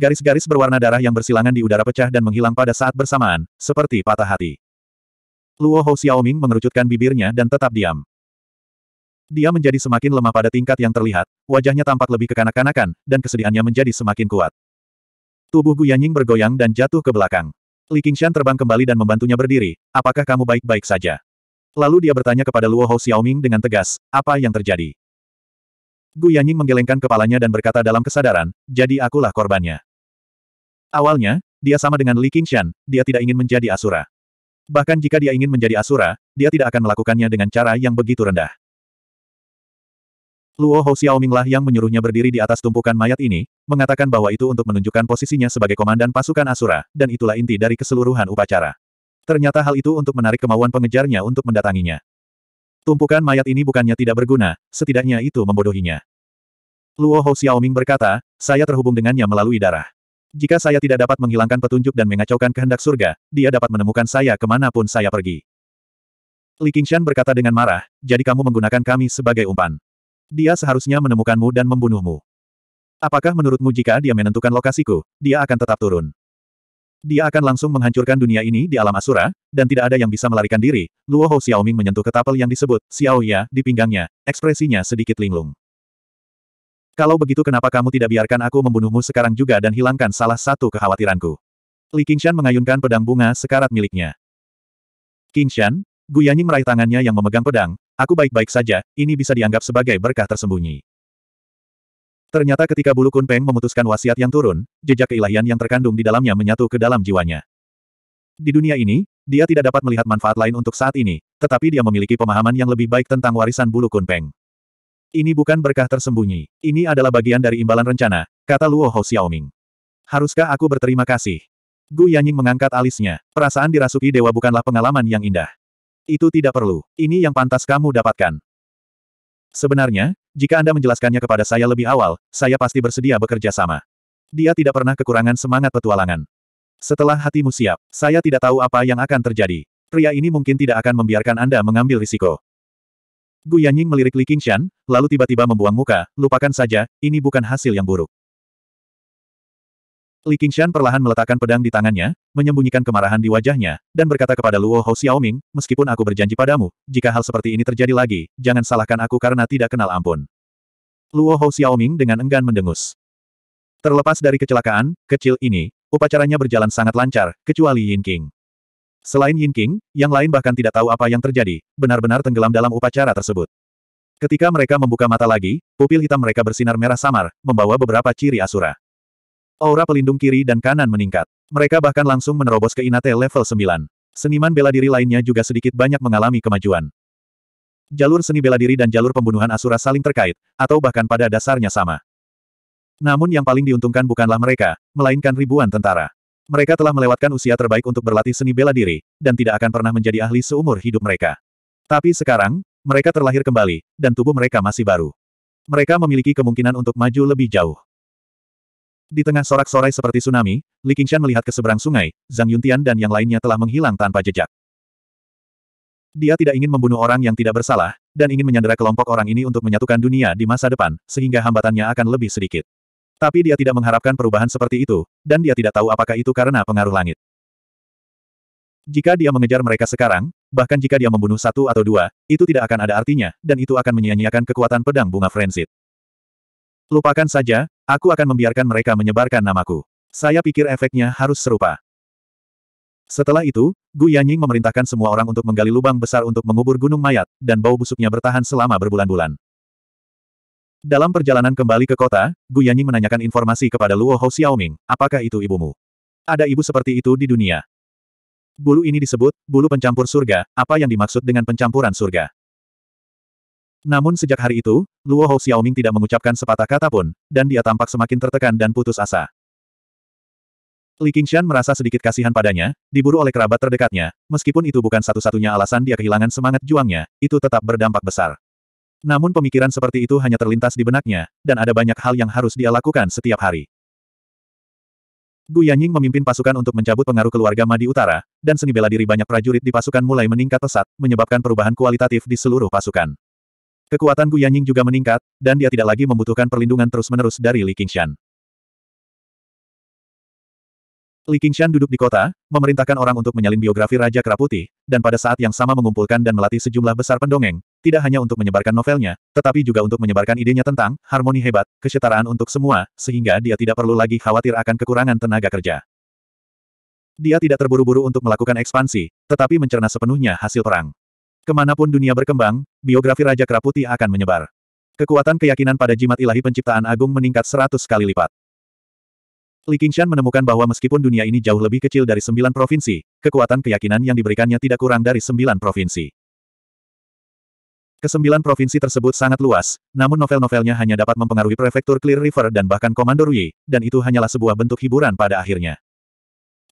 Garis-garis berwarna darah yang bersilangan di udara pecah dan menghilang pada saat bersamaan, seperti patah hati. Luo Hou Xiaoming mengerucutkan bibirnya dan tetap diam. Dia menjadi semakin lemah pada tingkat yang terlihat, wajahnya tampak lebih kekanak-kanakan, dan kesedihannya menjadi semakin kuat. Tubuh Gu Yanying bergoyang dan jatuh ke belakang. Li Qingshan terbang kembali dan membantunya berdiri, apakah kamu baik-baik saja? Lalu dia bertanya kepada Luo Hou Xiaoming dengan tegas, apa yang terjadi? Gu Yanying menggelengkan kepalanya dan berkata dalam kesadaran, jadi akulah korbannya. Awalnya, dia sama dengan Li Qingshan, dia tidak ingin menjadi Asura. Bahkan jika dia ingin menjadi Asura, dia tidak akan melakukannya dengan cara yang begitu rendah. Luo Hou Xiaominglah yang menyuruhnya berdiri di atas tumpukan mayat ini, mengatakan bahwa itu untuk menunjukkan posisinya sebagai komandan pasukan Asura, dan itulah inti dari keseluruhan upacara. Ternyata hal itu untuk menarik kemauan pengejarnya untuk mendatanginya. Tumpukan mayat ini bukannya tidak berguna, setidaknya itu membodohinya. Luo Hou Xiaoming berkata, saya terhubung dengannya melalui darah. Jika saya tidak dapat menghilangkan petunjuk dan mengacaukan kehendak surga, dia dapat menemukan saya kemanapun saya pergi. Li Qingshan berkata dengan marah, jadi kamu menggunakan kami sebagai umpan. Dia seharusnya menemukanmu dan membunuhmu. Apakah menurutmu jika dia menentukan lokasiku, dia akan tetap turun? Dia akan langsung menghancurkan dunia ini di alam Asura, dan tidak ada yang bisa melarikan diri. Luo Hou Xiaoming menyentuh ketapel yang disebut Xiao Ya di pinggangnya, ekspresinya sedikit linglung. Kalau begitu kenapa kamu tidak biarkan aku membunuhmu sekarang juga dan hilangkan salah satu kekhawatiranku? Li Qingshan mengayunkan pedang bunga sekarat miliknya. Qingshan, Gu Yanying meraih tangannya yang memegang pedang, aku baik-baik saja, ini bisa dianggap sebagai berkah tersembunyi. Ternyata ketika bulu kunpeng memutuskan wasiat yang turun, jejak keilahian yang terkandung di dalamnya menyatu ke dalam jiwanya. Di dunia ini, dia tidak dapat melihat manfaat lain untuk saat ini, tetapi dia memiliki pemahaman yang lebih baik tentang warisan bulu kunpeng. Ini bukan berkah tersembunyi. Ini adalah bagian dari imbalan rencana, kata Luo Hou Xiaoming. Haruskah aku berterima kasih? Gu Yanying mengangkat alisnya. Perasaan dirasuki dewa bukanlah pengalaman yang indah. Itu tidak perlu. Ini yang pantas kamu dapatkan. Sebenarnya, jika Anda menjelaskannya kepada saya lebih awal, saya pasti bersedia bekerja sama. Dia tidak pernah kekurangan semangat petualangan. Setelah hatimu siap, saya tidak tahu apa yang akan terjadi. Pria ini mungkin tidak akan membiarkan Anda mengambil risiko. Gu Yanying melirik Li Qingshan, lalu tiba-tiba membuang muka, lupakan saja, ini bukan hasil yang buruk. Li Qingshan perlahan meletakkan pedang di tangannya, menyembunyikan kemarahan di wajahnya, dan berkata kepada Luo Hou Xiaoming, meskipun aku berjanji padamu, jika hal seperti ini terjadi lagi, jangan salahkan aku karena tidak kenal ampun. Luo Hou Xiaoming dengan enggan mendengus. Terlepas dari kecelakaan, kecil ini, upacaranya berjalan sangat lancar, kecuali Yin King. Selain Yin King, yang lain bahkan tidak tahu apa yang terjadi, benar-benar tenggelam dalam upacara tersebut. Ketika mereka membuka mata lagi, pupil hitam mereka bersinar merah samar, membawa beberapa ciri asura. Aura pelindung kiri dan kanan meningkat. Mereka bahkan langsung menerobos ke Inate level 9. Seniman bela diri lainnya juga sedikit banyak mengalami kemajuan. Jalur seni bela diri dan jalur pembunuhan asura saling terkait, atau bahkan pada dasarnya sama. Namun yang paling diuntungkan bukanlah mereka, melainkan ribuan tentara. Mereka telah melewatkan usia terbaik untuk berlatih seni bela diri, dan tidak akan pernah menjadi ahli seumur hidup mereka. Tapi sekarang, mereka terlahir kembali, dan tubuh mereka masih baru. Mereka memiliki kemungkinan untuk maju lebih jauh. Di tengah sorak-sorai seperti tsunami, Li Qingshan melihat ke seberang sungai, Zhang Yuntian dan yang lainnya telah menghilang tanpa jejak. Dia tidak ingin membunuh orang yang tidak bersalah, dan ingin menyandera kelompok orang ini untuk menyatukan dunia di masa depan, sehingga hambatannya akan lebih sedikit. Tapi dia tidak mengharapkan perubahan seperti itu, dan dia tidak tahu apakah itu karena pengaruh langit. Jika dia mengejar mereka sekarang, bahkan jika dia membunuh satu atau dua, itu tidak akan ada artinya, dan itu akan menyia-nyiakan kekuatan pedang bunga frenzit. Lupakan saja, aku akan membiarkan mereka menyebarkan namaku. Saya pikir efeknya harus serupa. Setelah itu, Gu Yanying memerintahkan semua orang untuk menggali lubang besar untuk mengubur gunung mayat, dan bau busuknya bertahan selama berbulan-bulan. Dalam perjalanan kembali ke kota, Gu Yanyi menanyakan informasi kepada Luo Hou Xiaoming, apakah itu ibumu? Ada ibu seperti itu di dunia. Bulu ini disebut, bulu pencampur surga, apa yang dimaksud dengan pencampuran surga? Namun sejak hari itu, Luo Hou Xiaoming tidak mengucapkan sepatah kata pun, dan dia tampak semakin tertekan dan putus asa. Li Qingshan merasa sedikit kasihan padanya, diburu oleh kerabat terdekatnya, meskipun itu bukan satu-satunya alasan dia kehilangan semangat juangnya, itu tetap berdampak besar. Namun pemikiran seperti itu hanya terlintas di benaknya, dan ada banyak hal yang harus dia lakukan setiap hari. Gu Yanying memimpin pasukan untuk mencabut pengaruh keluarga Ma utara, dan seni bela diri banyak prajurit di pasukan mulai meningkat pesat, menyebabkan perubahan kualitatif di seluruh pasukan. Kekuatan Gu Yanying juga meningkat, dan dia tidak lagi membutuhkan perlindungan terus-menerus dari Li Qingshan. Li Qingshan duduk di kota, memerintahkan orang untuk menyalin biografi Raja Kera Putih, dan pada saat yang sama mengumpulkan dan melatih sejumlah besar pendongeng, tidak hanya untuk menyebarkan novelnya, tetapi juga untuk menyebarkan idenya tentang harmoni hebat, kesetaraan untuk semua, sehingga dia tidak perlu lagi khawatir akan kekurangan tenaga kerja. Dia tidak terburu-buru untuk melakukan ekspansi, tetapi mencerna sepenuhnya hasil perang. Kemanapun dunia berkembang, biografi Raja Kera Putih akan menyebar. Kekuatan keyakinan pada jimat ilahi penciptaan agung meningkat seratus kali lipat. Li Qingshan menemukan bahwa meskipun dunia ini jauh lebih kecil dari sembilan provinsi, kekuatan keyakinan yang diberikannya tidak kurang dari sembilan provinsi. Kesembilan provinsi tersebut sangat luas, namun novel-novelnya hanya dapat mempengaruhi prefektur Clear River dan bahkan Komando Rui, dan itu hanyalah sebuah bentuk hiburan pada akhirnya.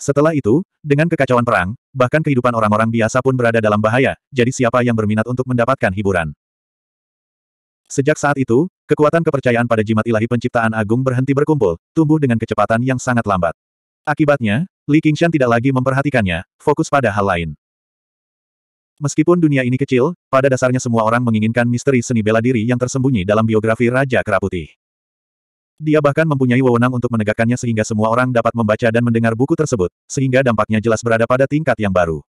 Setelah itu, dengan kekacauan perang, bahkan kehidupan orang-orang biasa pun berada dalam bahaya, jadi siapa yang berminat untuk mendapatkan hiburan? Sejak saat itu, Kekuatan kepercayaan pada jimat ilahi penciptaan agung berhenti berkumpul, tumbuh dengan kecepatan yang sangat lambat. Akibatnya, Li Qingshan tidak lagi memperhatikannya, fokus pada hal lain. Meskipun dunia ini kecil, pada dasarnya semua orang menginginkan misteri seni bela diri yang tersembunyi dalam biografi Raja Keraputi. Dia bahkan mempunyai wewenang untuk menegakkannya sehingga semua orang dapat membaca dan mendengar buku tersebut, sehingga dampaknya jelas berada pada tingkat yang baru.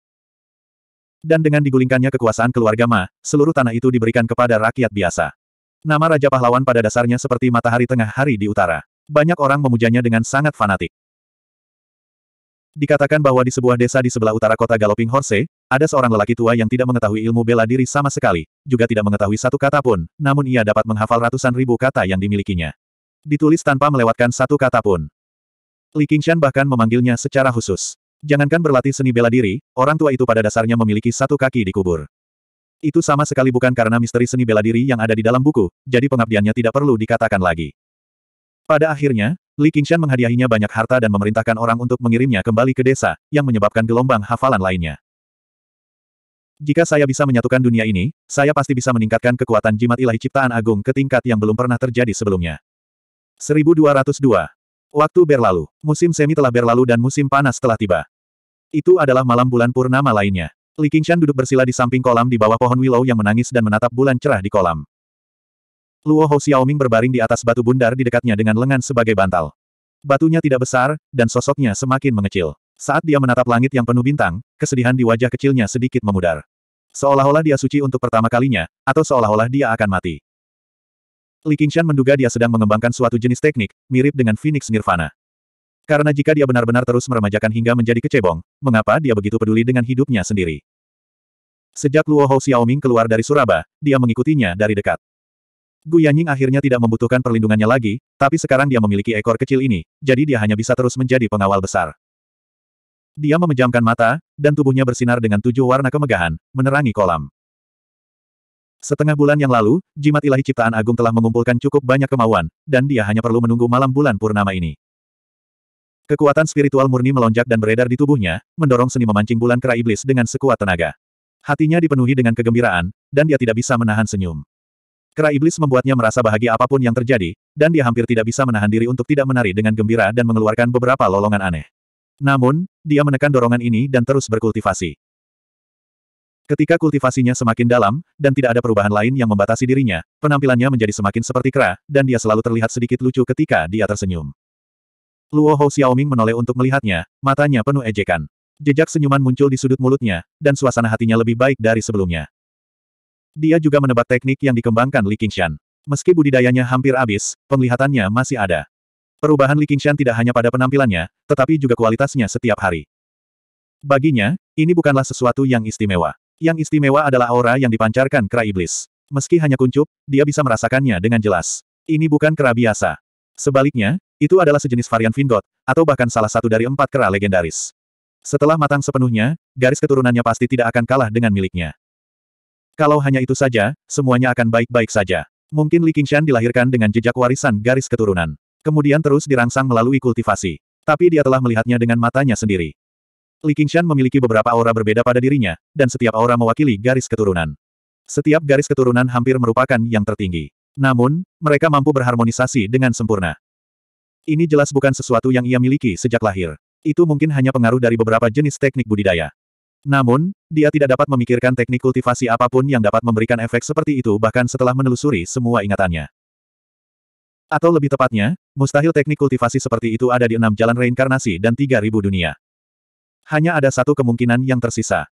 Dan dengan digulingkannya kekuasaan keluarga Ma, seluruh tanah itu diberikan kepada rakyat biasa. Nama Raja Pahlawan pada dasarnya seperti matahari tengah hari di utara. Banyak orang memujanya dengan sangat fanatik. Dikatakan bahwa di sebuah desa di sebelah utara kota Galoping Horse, ada seorang lelaki tua yang tidak mengetahui ilmu bela diri sama sekali, juga tidak mengetahui satu kata pun, namun ia dapat menghafal ratusan ribu kata yang dimilikinya. Ditulis tanpa melewatkan satu kata pun. Li Qingshan bahkan memanggilnya secara khusus. Jangankan berlatih seni bela diri, orang tua itu pada dasarnya memiliki satu kaki dikubur. Itu sama sekali bukan karena misteri seni bela diri yang ada di dalam buku, jadi pengabdiannya tidak perlu dikatakan lagi. Pada akhirnya, Li Qingshan menghadiahinya banyak harta dan memerintahkan orang untuk mengirimnya kembali ke desa, yang menyebabkan gelombang hafalan lainnya. Jika saya bisa menyatukan dunia ini, saya pasti bisa meningkatkan kekuatan jimat ilahi ciptaan agung ke tingkat yang belum pernah terjadi sebelumnya. 1202. Waktu berlalu. Musim semi telah berlalu dan musim panas telah tiba. Itu adalah malam bulan purnama lainnya. Li Qingshan duduk bersila di samping kolam di bawah pohon willow yang menangis dan menatap bulan cerah di kolam. Luo Hou Xiaoming berbaring di atas batu bundar di dekatnya dengan lengan sebagai bantal. Batunya tidak besar, dan sosoknya semakin mengecil. Saat dia menatap langit yang penuh bintang, kesedihan di wajah kecilnya sedikit memudar. Seolah-olah dia suci untuk pertama kalinya, atau seolah-olah dia akan mati. Li Qingshan menduga dia sedang mengembangkan suatu jenis teknik, mirip dengan Phoenix Nirvana. Karena jika dia benar-benar terus meremajakan hingga menjadi kecebong, mengapa dia begitu peduli dengan hidupnya sendiri? Sejak Luo Hou Xiaoming keluar dari Suraba, dia mengikutinya dari dekat. Gu Yanying akhirnya tidak membutuhkan perlindungannya lagi, tapi sekarang dia memiliki ekor kecil ini, jadi dia hanya bisa terus menjadi pengawal besar. Dia memejamkan mata, dan tubuhnya bersinar dengan tujuh warna kemegahan, menerangi kolam. Setengah bulan yang lalu, jimat ilahi ciptaan agung telah mengumpulkan cukup banyak kemauan, dan dia hanya perlu menunggu malam bulan purnama ini. Kekuatan spiritual murni melonjak dan beredar di tubuhnya, mendorong seni memancing bulan kera iblis dengan sekuat tenaga. Hatinya dipenuhi dengan kegembiraan, dan dia tidak bisa menahan senyum. Kera iblis membuatnya merasa bahagia apapun yang terjadi, dan dia hampir tidak bisa menahan diri untuk tidak menari dengan gembira dan mengeluarkan beberapa lolongan aneh. Namun, dia menekan dorongan ini dan terus berkultivasi. Ketika kultivasinya semakin dalam, dan tidak ada perubahan lain yang membatasi dirinya, penampilannya menjadi semakin seperti kera, dan dia selalu terlihat sedikit lucu ketika dia tersenyum. Luo Hou Xiaoming menoleh untuk melihatnya, matanya penuh ejekan. Jejak senyuman muncul di sudut mulutnya, dan suasana hatinya lebih baik dari sebelumnya. Dia juga menebak teknik yang dikembangkan Li Qingshan. Meski budidayanya hampir habis, penglihatannya masih ada. Perubahan Li Qingshan tidak hanya pada penampilannya, tetapi juga kualitasnya setiap hari. Baginya, ini bukanlah sesuatu yang istimewa. Yang istimewa adalah aura yang dipancarkan kera iblis. Meski hanya kuncup, dia bisa merasakannya dengan jelas. Ini bukan kera biasa. Sebaliknya, itu adalah sejenis varian Vingot, atau bahkan salah satu dari empat kera legendaris. Setelah matang sepenuhnya, garis keturunannya pasti tidak akan kalah dengan miliknya. Kalau hanya itu saja, semuanya akan baik-baik saja. Mungkin Li Qingshan dilahirkan dengan jejak warisan garis keturunan. Kemudian terus dirangsang melalui kultivasi. Tapi dia telah melihatnya dengan matanya sendiri. Li Qingshan memiliki beberapa aura berbeda pada dirinya, dan setiap aura mewakili garis keturunan. Setiap garis keturunan hampir merupakan yang tertinggi. Namun, mereka mampu berharmonisasi dengan sempurna. Ini jelas bukan sesuatu yang ia miliki sejak lahir. Itu mungkin hanya pengaruh dari beberapa jenis teknik budidaya. Namun, dia tidak dapat memikirkan teknik kultivasi apapun yang dapat memberikan efek seperti itu bahkan setelah menelusuri semua ingatannya. Atau lebih tepatnya, mustahil teknik kultivasi seperti itu ada di enam jalan reinkarnasi dan tiga ribu dunia. Hanya ada satu kemungkinan yang tersisa.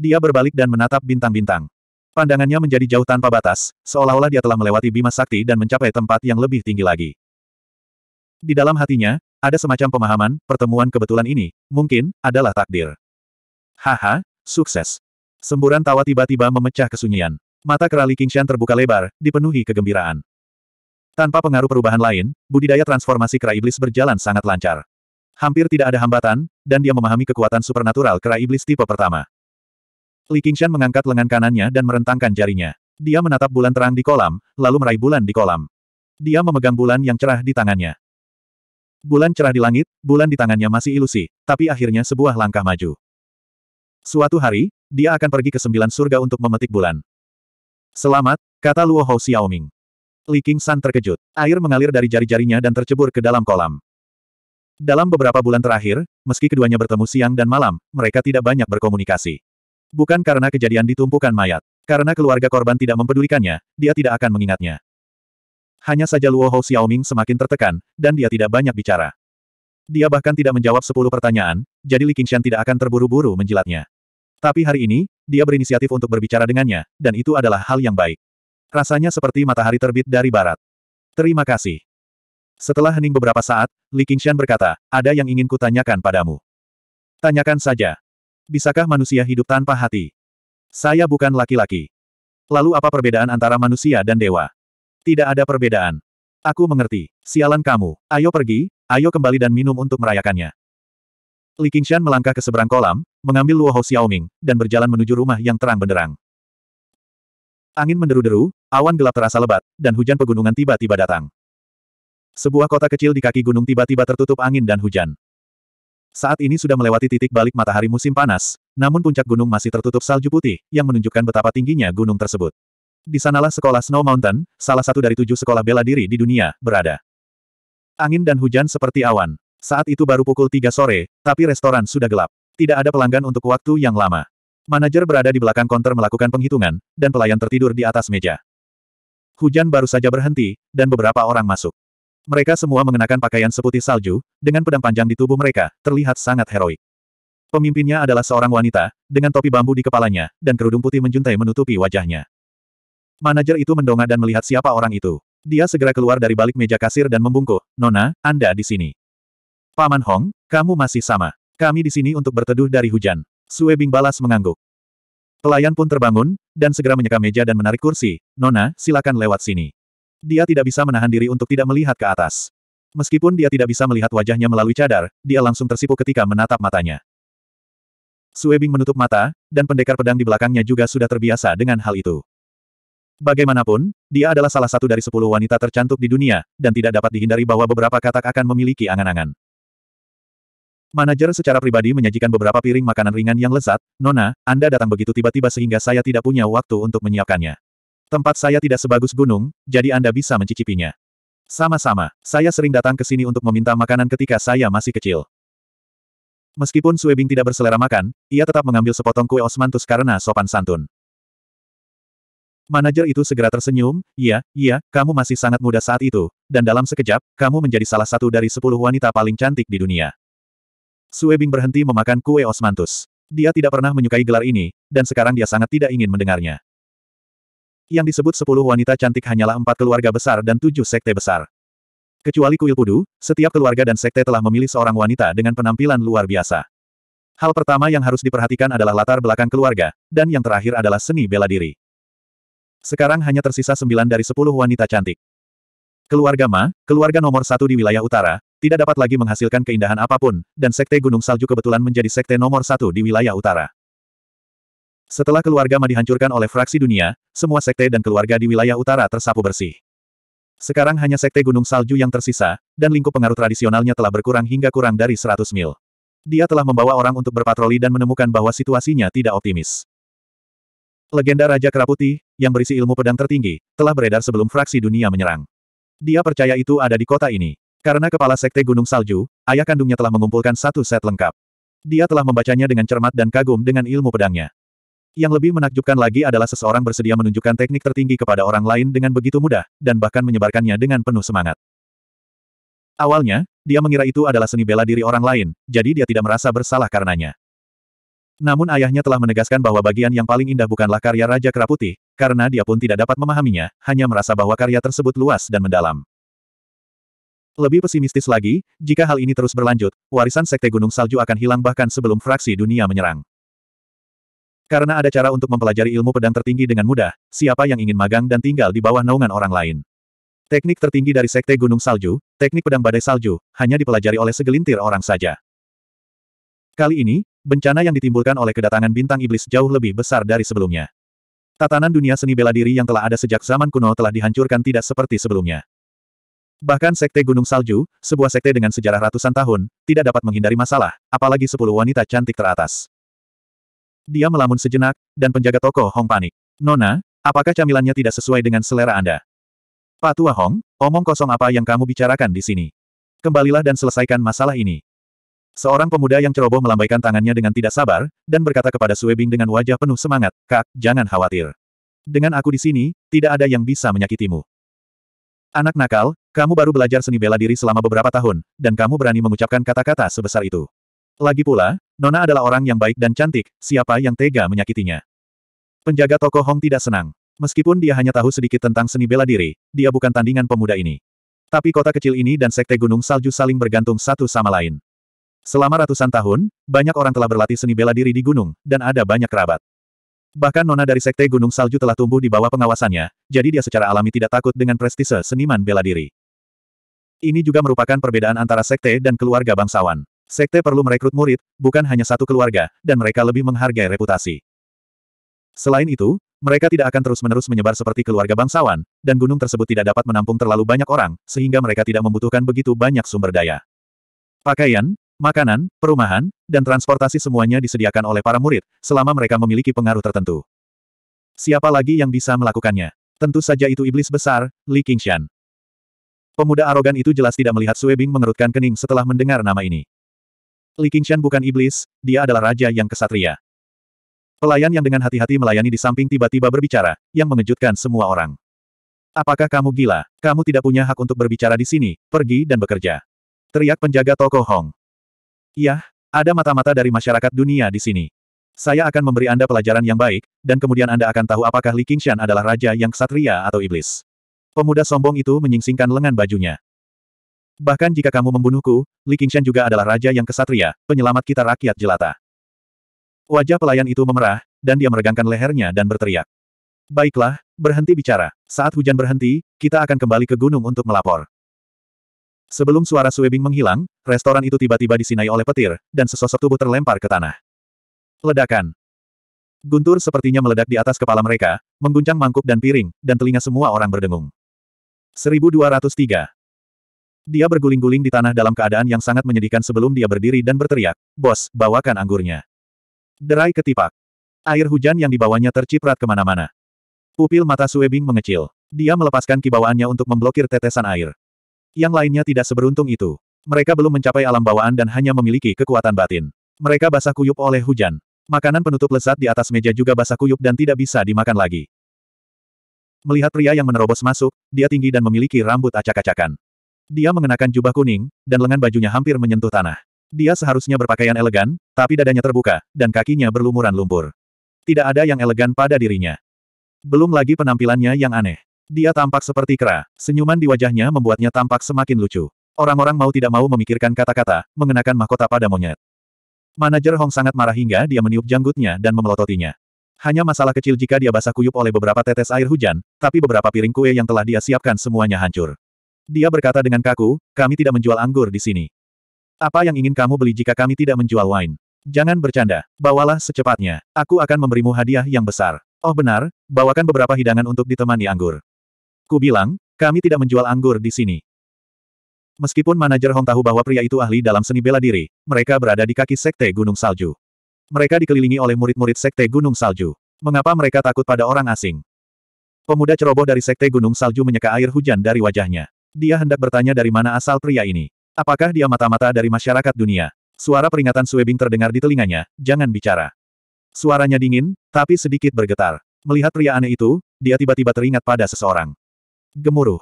Dia berbalik dan menatap bintang-bintang. Pandangannya menjadi jauh tanpa batas, seolah-olah dia telah melewati Bima Sakti dan mencapai tempat yang lebih tinggi lagi. Di dalam hatinya, ada semacam pemahaman, pertemuan kebetulan ini, mungkin, adalah takdir. Haha, sukses. Semburan tawa tiba-tiba memecah kesunyian. Mata kerali Kingshan terbuka lebar, dipenuhi kegembiraan. Tanpa pengaruh perubahan lain, budidaya transformasi kera iblis berjalan sangat lancar. Hampir tidak ada hambatan, dan dia memahami kekuatan supernatural kera iblis tipe pertama. Li Qingshan mengangkat lengan kanannya dan merentangkan jarinya. Dia menatap bulan terang di kolam, lalu meraih bulan di kolam. Dia memegang bulan yang cerah di tangannya. Bulan cerah di langit, bulan di tangannya masih ilusi, tapi akhirnya sebuah langkah maju. Suatu hari, dia akan pergi ke sembilan surga untuk memetik bulan. Selamat, kata Luo Hou Xiaoming. Li King San terkejut. Air mengalir dari jari-jarinya dan tercebur ke dalam kolam. Dalam beberapa bulan terakhir, meski keduanya bertemu siang dan malam, mereka tidak banyak berkomunikasi. Bukan karena kejadian ditumpukan mayat. Karena keluarga korban tidak mempedulikannya, dia tidak akan mengingatnya. Hanya saja Luo Hou Xiaoming semakin tertekan, dan dia tidak banyak bicara. Dia bahkan tidak menjawab sepuluh pertanyaan, jadi Li Qingshan tidak akan terburu-buru menjilatnya. Tapi hari ini, dia berinisiatif untuk berbicara dengannya, dan itu adalah hal yang baik. Rasanya seperti matahari terbit dari barat. Terima kasih. Setelah hening beberapa saat, Li Qingshan berkata, ada yang ingin kutanyakan padamu. Tanyakan saja. Bisakah manusia hidup tanpa hati? Saya bukan laki-laki. Lalu apa perbedaan antara manusia dan dewa? Tidak ada perbedaan. Aku mengerti. Sialan kamu. Ayo pergi, ayo kembali dan minum untuk merayakannya. Li Qingshan melangkah ke seberang kolam, mengambil Luo Hou Xiaoming, dan berjalan menuju rumah yang terang benderang. Angin menderu-deru, awan gelap terasa lebat, dan hujan pegunungan tiba-tiba datang. Sebuah kota kecil di kaki gunung tiba-tiba tertutup angin dan hujan. Saat ini sudah melewati titik balik matahari musim panas, namun puncak gunung masih tertutup salju putih, yang menunjukkan betapa tingginya gunung tersebut. Di sanalah sekolah Snow Mountain, salah satu dari tujuh sekolah bela diri di dunia, berada. Angin dan hujan seperti awan. Saat itu baru pukul 3 sore, tapi restoran sudah gelap. Tidak ada pelanggan untuk waktu yang lama. Manajer berada di belakang konter melakukan penghitungan, dan pelayan tertidur di atas meja. Hujan baru saja berhenti, dan beberapa orang masuk. Mereka semua mengenakan pakaian seputih salju, dengan pedang panjang di tubuh mereka, terlihat sangat heroik. Pemimpinnya adalah seorang wanita, dengan topi bambu di kepalanya, dan kerudung putih menjuntai menutupi wajahnya. Manajer itu mendongak dan melihat siapa orang itu. Dia segera keluar dari balik meja kasir dan membungkuk, Nona, Anda di sini. Paman Hong, kamu masih sama. Kami di sini untuk berteduh dari hujan. Sue Bing balas mengangguk. Pelayan pun terbangun, dan segera menyeka meja dan menarik kursi. Nona, silakan lewat sini. Dia tidak bisa menahan diri untuk tidak melihat ke atas. Meskipun dia tidak bisa melihat wajahnya melalui cadar, dia langsung tersipu ketika menatap matanya. Sue Bing menutup mata, dan pendekar pedang di belakangnya juga sudah terbiasa dengan hal itu. Bagaimanapun, dia adalah salah satu dari sepuluh wanita tercantik di dunia, dan tidak dapat dihindari bahwa beberapa katak akan memiliki angan-angan. Manajer secara pribadi menyajikan beberapa piring makanan ringan yang lezat, Nona, Anda datang begitu tiba-tiba sehingga saya tidak punya waktu untuk menyiapkannya. Tempat saya tidak sebagus gunung, jadi Anda bisa mencicipinya. Sama-sama, saya sering datang ke sini untuk meminta makanan ketika saya masih kecil. Meskipun Suebing tidak berselera makan, ia tetap mengambil sepotong kue osmantus karena sopan santun. Manajer itu segera tersenyum, iya, iya, kamu masih sangat muda saat itu, dan dalam sekejap, kamu menjadi salah satu dari sepuluh wanita paling cantik di dunia. Suebing berhenti memakan kue osmantus. Dia tidak pernah menyukai gelar ini, dan sekarang dia sangat tidak ingin mendengarnya. Yang disebut sepuluh wanita cantik hanyalah empat keluarga besar dan tujuh sekte besar. Kecuali kuil pudu, setiap keluarga dan sekte telah memilih seorang wanita dengan penampilan luar biasa. Hal pertama yang harus diperhatikan adalah latar belakang keluarga, dan yang terakhir adalah seni bela diri. Sekarang hanya tersisa sembilan dari sepuluh wanita cantik. Keluarga Ma, keluarga nomor satu di wilayah utara, tidak dapat lagi menghasilkan keindahan apapun, dan Sekte Gunung Salju kebetulan menjadi Sekte nomor satu di wilayah utara. Setelah keluarga Ma dihancurkan oleh fraksi dunia, semua Sekte dan keluarga di wilayah utara tersapu bersih. Sekarang hanya Sekte Gunung Salju yang tersisa, dan lingkup pengaruh tradisionalnya telah berkurang hingga kurang dari 100 mil. Dia telah membawa orang untuk berpatroli dan menemukan bahwa situasinya tidak optimis. Legenda Raja Keraputi, yang berisi ilmu pedang tertinggi, telah beredar sebelum fraksi dunia menyerang. Dia percaya itu ada di kota ini. Karena kepala sekte Gunung Salju, ayah kandungnya telah mengumpulkan satu set lengkap. Dia telah membacanya dengan cermat dan kagum dengan ilmu pedangnya. Yang lebih menakjubkan lagi adalah seseorang bersedia menunjukkan teknik tertinggi kepada orang lain dengan begitu mudah, dan bahkan menyebarkannya dengan penuh semangat. Awalnya, dia mengira itu adalah seni bela diri orang lain, jadi dia tidak merasa bersalah karenanya. Namun ayahnya telah menegaskan bahwa bagian yang paling indah bukanlah karya Raja Keraputi, karena dia pun tidak dapat memahaminya, hanya merasa bahwa karya tersebut luas dan mendalam. Lebih pesimistis lagi, jika hal ini terus berlanjut, warisan Sekte Gunung Salju akan hilang bahkan sebelum fraksi dunia menyerang. Karena ada cara untuk mempelajari ilmu pedang tertinggi dengan mudah, siapa yang ingin magang dan tinggal di bawah naungan orang lain. Teknik tertinggi dari Sekte Gunung Salju, teknik pedang badai salju, hanya dipelajari oleh segelintir orang saja. Kali ini, bencana yang ditimbulkan oleh kedatangan bintang iblis jauh lebih besar dari sebelumnya. Tatanan dunia seni bela diri yang telah ada sejak zaman kuno telah dihancurkan tidak seperti sebelumnya. Bahkan Sekte Gunung Salju, sebuah sekte dengan sejarah ratusan tahun, tidak dapat menghindari masalah, apalagi sepuluh wanita cantik teratas. Dia melamun sejenak, dan penjaga toko Hong panik. Nona, apakah camilannya tidak sesuai dengan selera Anda? Pak Tua Hong, omong kosong apa yang kamu bicarakan di sini? Kembalilah dan selesaikan masalah ini. Seorang pemuda yang ceroboh melambaikan tangannya dengan tidak sabar, dan berkata kepada Sue Bing dengan wajah penuh semangat, Kak, jangan khawatir. Dengan aku di sini, tidak ada yang bisa menyakitimu. Anak nakal, kamu baru belajar seni bela diri selama beberapa tahun, dan kamu berani mengucapkan kata-kata sebesar itu. Lagi pula, Nona adalah orang yang baik dan cantik, siapa yang tega menyakitinya? Penjaga toko Hong tidak senang. Meskipun dia hanya tahu sedikit tentang seni bela diri, dia bukan tandingan pemuda ini. Tapi kota kecil ini dan sekte Gunung Salju saling bergantung satu sama lain. Selama ratusan tahun, banyak orang telah berlatih seni bela diri di gunung, dan ada banyak kerabat. Bahkan nona dari sekte Gunung Salju telah tumbuh di bawah pengawasannya, jadi dia secara alami tidak takut dengan prestise seniman bela diri. Ini juga merupakan perbedaan antara sekte dan keluarga bangsawan. Sekte perlu merekrut murid, bukan hanya satu keluarga, dan mereka lebih menghargai reputasi. Selain itu, mereka tidak akan terus-menerus menyebar seperti keluarga bangsawan, dan gunung tersebut tidak dapat menampung terlalu banyak orang, sehingga mereka tidak membutuhkan begitu banyak sumber daya. Pakaian, Makanan, perumahan, dan transportasi semuanya disediakan oleh para murid, selama mereka memiliki pengaruh tertentu. Siapa lagi yang bisa melakukannya? Tentu saja itu iblis besar, Li Qingshan. Pemuda arogan itu jelas tidak melihat Sue Bing mengerutkan kening setelah mendengar nama ini. Li Qingshan bukan iblis, dia adalah raja yang kesatria. Pelayan yang dengan hati-hati melayani di samping tiba-tiba berbicara, yang mengejutkan semua orang. Apakah kamu gila? Kamu tidak punya hak untuk berbicara di sini, pergi dan bekerja. Teriak penjaga toko Hong. Yah, ada mata-mata dari masyarakat dunia di sini. Saya akan memberi Anda pelajaran yang baik, dan kemudian Anda akan tahu apakah Li Qingshan adalah raja yang ksatria atau iblis. Pemuda sombong itu menyingsingkan lengan bajunya. Bahkan jika kamu membunuhku, Li Qingshan juga adalah raja yang kesatria, penyelamat kita rakyat jelata. Wajah pelayan itu memerah, dan dia meregangkan lehernya dan berteriak. Baiklah, berhenti bicara. Saat hujan berhenti, kita akan kembali ke gunung untuk melapor. Sebelum suara Suebing menghilang, restoran itu tiba-tiba disinai oleh petir, dan sesosok tubuh terlempar ke tanah. Ledakan. Guntur sepertinya meledak di atas kepala mereka, mengguncang mangkuk dan piring, dan telinga semua orang berdengung. 1203. Dia berguling-guling di tanah dalam keadaan yang sangat menyedihkan sebelum dia berdiri dan berteriak, Bos, bawakan anggurnya. Derai ketipak. Air hujan yang dibawanya terciprat kemana-mana. Pupil mata Suebing mengecil. Dia melepaskan kibawaannya untuk memblokir tetesan air. Yang lainnya tidak seberuntung itu. Mereka belum mencapai alam bawaan dan hanya memiliki kekuatan batin. Mereka basah kuyup oleh hujan. Makanan penutup lezat di atas meja juga basah kuyup dan tidak bisa dimakan lagi. Melihat pria yang menerobos masuk, dia tinggi dan memiliki rambut acak-acakan. Dia mengenakan jubah kuning, dan lengan bajunya hampir menyentuh tanah. Dia seharusnya berpakaian elegan, tapi dadanya terbuka, dan kakinya berlumuran lumpur. Tidak ada yang elegan pada dirinya. Belum lagi penampilannya yang aneh. Dia tampak seperti kera, senyuman di wajahnya membuatnya tampak semakin lucu. Orang-orang mau tidak mau memikirkan kata-kata, mengenakan mahkota pada monyet. Manajer Hong sangat marah hingga dia meniup janggutnya dan memelototinya. Hanya masalah kecil jika dia basah kuyup oleh beberapa tetes air hujan, tapi beberapa piring kue yang telah dia siapkan semuanya hancur. Dia berkata dengan kaku, kami tidak menjual anggur di sini. Apa yang ingin kamu beli jika kami tidak menjual wine? Jangan bercanda, bawalah secepatnya. Aku akan memberimu hadiah yang besar. Oh benar, bawakan beberapa hidangan untuk ditemani anggur. Ku bilang, kami tidak menjual anggur di sini. Meskipun manajer Hong tahu bahwa pria itu ahli dalam seni bela diri, mereka berada di kaki Sekte Gunung Salju. Mereka dikelilingi oleh murid-murid Sekte Gunung Salju. Mengapa mereka takut pada orang asing? Pemuda ceroboh dari Sekte Gunung Salju menyeka air hujan dari wajahnya. Dia hendak bertanya dari mana asal pria ini. Apakah dia mata-mata dari masyarakat dunia? Suara peringatan Suebing terdengar di telinganya, jangan bicara. Suaranya dingin, tapi sedikit bergetar. Melihat pria aneh itu, dia tiba-tiba teringat pada seseorang. Gemuruh.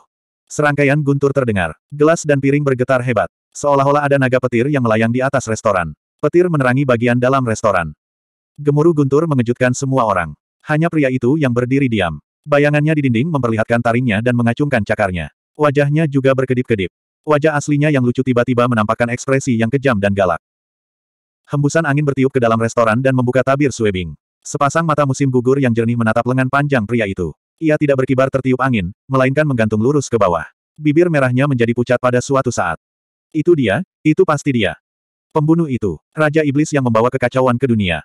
Serangkaian guntur terdengar. Gelas dan piring bergetar hebat. Seolah-olah ada naga petir yang melayang di atas restoran. Petir menerangi bagian dalam restoran. Gemuruh guntur mengejutkan semua orang. Hanya pria itu yang berdiri diam. Bayangannya di dinding memperlihatkan taringnya dan mengacungkan cakarnya. Wajahnya juga berkedip-kedip. Wajah aslinya yang lucu tiba-tiba menampakkan ekspresi yang kejam dan galak. Hembusan angin bertiup ke dalam restoran dan membuka tabir Suebing. Sepasang mata musim gugur yang jernih menatap lengan panjang pria itu. Ia tidak berkibar tertiup angin, melainkan menggantung lurus ke bawah. Bibir merahnya menjadi pucat pada suatu saat. Itu dia, itu pasti dia. Pembunuh itu, Raja Iblis yang membawa kekacauan ke dunia.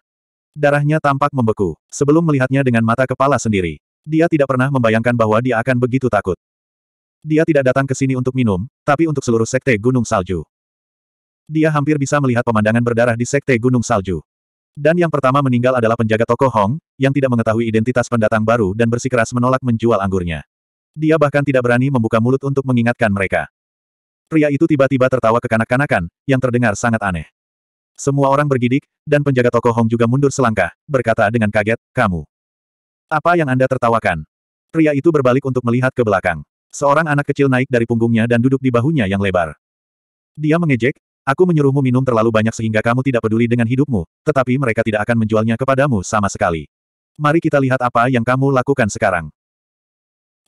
Darahnya tampak membeku, sebelum melihatnya dengan mata kepala sendiri. Dia tidak pernah membayangkan bahwa dia akan begitu takut. Dia tidak datang ke sini untuk minum, tapi untuk seluruh Sekte Gunung Salju. Dia hampir bisa melihat pemandangan berdarah di Sekte Gunung Salju. Dan yang pertama meninggal adalah penjaga toko Hong, yang tidak mengetahui identitas pendatang baru dan bersikeras menolak menjual anggurnya. Dia bahkan tidak berani membuka mulut untuk mengingatkan mereka. Pria itu tiba-tiba tertawa kekanak-kanakan, yang terdengar sangat aneh. Semua orang bergidik, dan penjaga toko Hong juga mundur selangkah, berkata dengan kaget, kamu. Apa yang Anda tertawakan? Pria itu berbalik untuk melihat ke belakang. Seorang anak kecil naik dari punggungnya dan duduk di bahunya yang lebar. Dia mengejek, Aku menyuruhmu minum terlalu banyak sehingga kamu tidak peduli dengan hidupmu, tetapi mereka tidak akan menjualnya kepadamu sama sekali. Mari kita lihat apa yang kamu lakukan sekarang.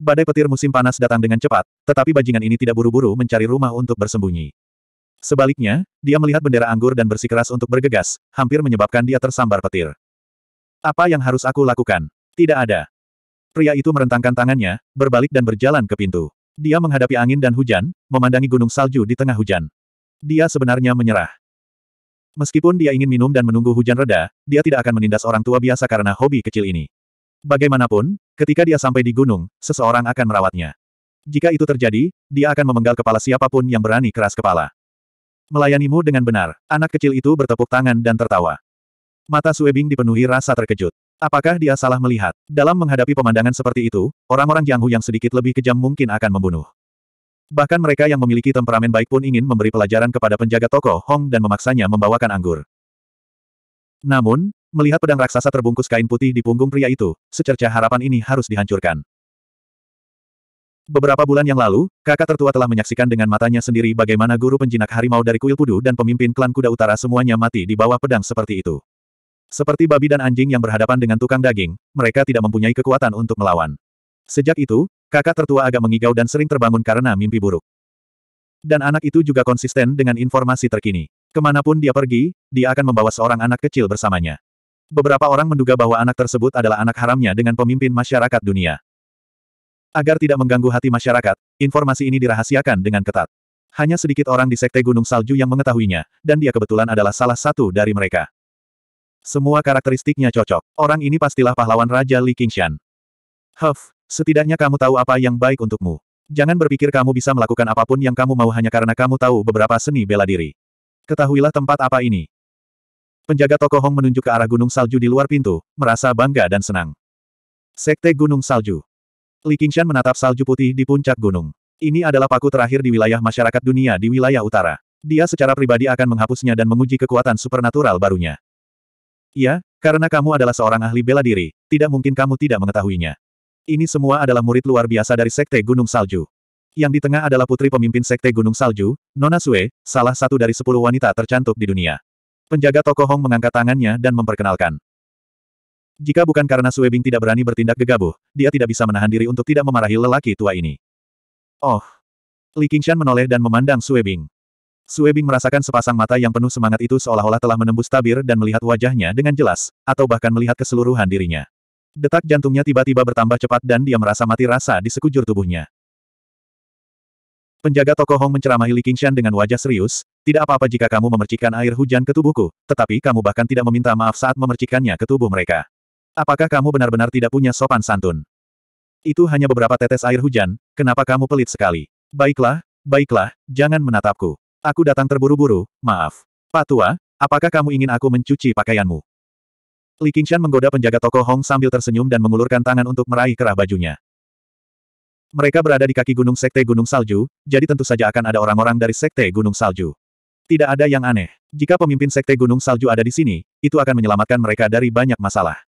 Badai petir musim panas datang dengan cepat, tetapi bajingan ini tidak buru-buru mencari rumah untuk bersembunyi. Sebaliknya, dia melihat bendera anggur dan bersikeras untuk bergegas, hampir menyebabkan dia tersambar petir. Apa yang harus aku lakukan? Tidak ada. Pria itu merentangkan tangannya, berbalik dan berjalan ke pintu. Dia menghadapi angin dan hujan, memandangi gunung salju di tengah hujan. Dia sebenarnya menyerah. Meskipun dia ingin minum dan menunggu hujan reda, dia tidak akan menindas orang tua biasa karena hobi kecil ini. Bagaimanapun, ketika dia sampai di gunung, seseorang akan merawatnya. Jika itu terjadi, dia akan memenggal kepala siapapun yang berani keras kepala. Melayanimu dengan benar, anak kecil itu bertepuk tangan dan tertawa. Mata Suebing dipenuhi rasa terkejut. Apakah dia salah melihat? Dalam menghadapi pemandangan seperti itu, orang-orang Jianghu yang sedikit lebih kejam mungkin akan membunuh. Bahkan mereka yang memiliki temperamen baik pun ingin memberi pelajaran kepada penjaga toko Hong dan memaksanya membawakan anggur. Namun, melihat pedang raksasa terbungkus kain putih di punggung pria itu, secerca harapan ini harus dihancurkan. Beberapa bulan yang lalu, kakak tertua telah menyaksikan dengan matanya sendiri bagaimana guru penjinak harimau dari kuil Pudu dan pemimpin klan Kuda Utara semuanya mati di bawah pedang seperti itu. Seperti babi dan anjing yang berhadapan dengan tukang daging, mereka tidak mempunyai kekuatan untuk melawan. Sejak itu, Kakak tertua agak mengigau dan sering terbangun karena mimpi buruk. Dan anak itu juga konsisten dengan informasi terkini. Kemanapun dia pergi, dia akan membawa seorang anak kecil bersamanya. Beberapa orang menduga bahwa anak tersebut adalah anak haramnya dengan pemimpin masyarakat dunia. Agar tidak mengganggu hati masyarakat, informasi ini dirahasiakan dengan ketat. Hanya sedikit orang di Sekte Gunung Salju yang mengetahuinya, dan dia kebetulan adalah salah satu dari mereka. Semua karakteristiknya cocok. Orang ini pastilah pahlawan Raja Li Qingshan. Huff, Setidaknya kamu tahu apa yang baik untukmu. Jangan berpikir kamu bisa melakukan apapun yang kamu mau hanya karena kamu tahu beberapa seni bela diri. Ketahuilah tempat apa ini. Penjaga toko Hong menunjuk ke arah gunung salju di luar pintu, merasa bangga dan senang. Sekte Gunung Salju. Li Qingshan menatap salju putih di puncak gunung. Ini adalah paku terakhir di wilayah masyarakat dunia di wilayah utara. Dia secara pribadi akan menghapusnya dan menguji kekuatan supernatural barunya. Ya, karena kamu adalah seorang ahli bela diri, tidak mungkin kamu tidak mengetahuinya. Ini semua adalah murid luar biasa dari Sekte Gunung Salju. Yang di tengah adalah putri pemimpin Sekte Gunung Salju, Nona Sue, salah satu dari sepuluh wanita tercantik di dunia. Penjaga toko Hong mengangkat tangannya dan memperkenalkan. Jika bukan karena Sue Bing tidak berani bertindak gegabah, dia tidak bisa menahan diri untuk tidak memarahi lelaki tua ini. Oh! Li Qingshan menoleh dan memandang Sue Bing. Sue Bing merasakan sepasang mata yang penuh semangat itu seolah-olah telah menembus tabir dan melihat wajahnya dengan jelas, atau bahkan melihat keseluruhan dirinya. Detak jantungnya tiba-tiba bertambah cepat dan dia merasa mati rasa di sekujur tubuhnya. Penjaga toko Hong menceramahi Li Qingshan dengan wajah serius, tidak apa-apa jika kamu memercikan air hujan ke tubuhku, tetapi kamu bahkan tidak meminta maaf saat memercikkannya ke tubuh mereka. Apakah kamu benar-benar tidak punya sopan santun? Itu hanya beberapa tetes air hujan, kenapa kamu pelit sekali? Baiklah, baiklah, jangan menatapku. Aku datang terburu-buru, maaf. Pak Tua, apakah kamu ingin aku mencuci pakaianmu? Li Qingshan menggoda penjaga toko Hong sambil tersenyum dan mengulurkan tangan untuk meraih kerah bajunya. Mereka berada di kaki gunung Sekte Gunung Salju, jadi tentu saja akan ada orang-orang dari Sekte Gunung Salju. Tidak ada yang aneh. Jika pemimpin Sekte Gunung Salju ada di sini, itu akan menyelamatkan mereka dari banyak masalah.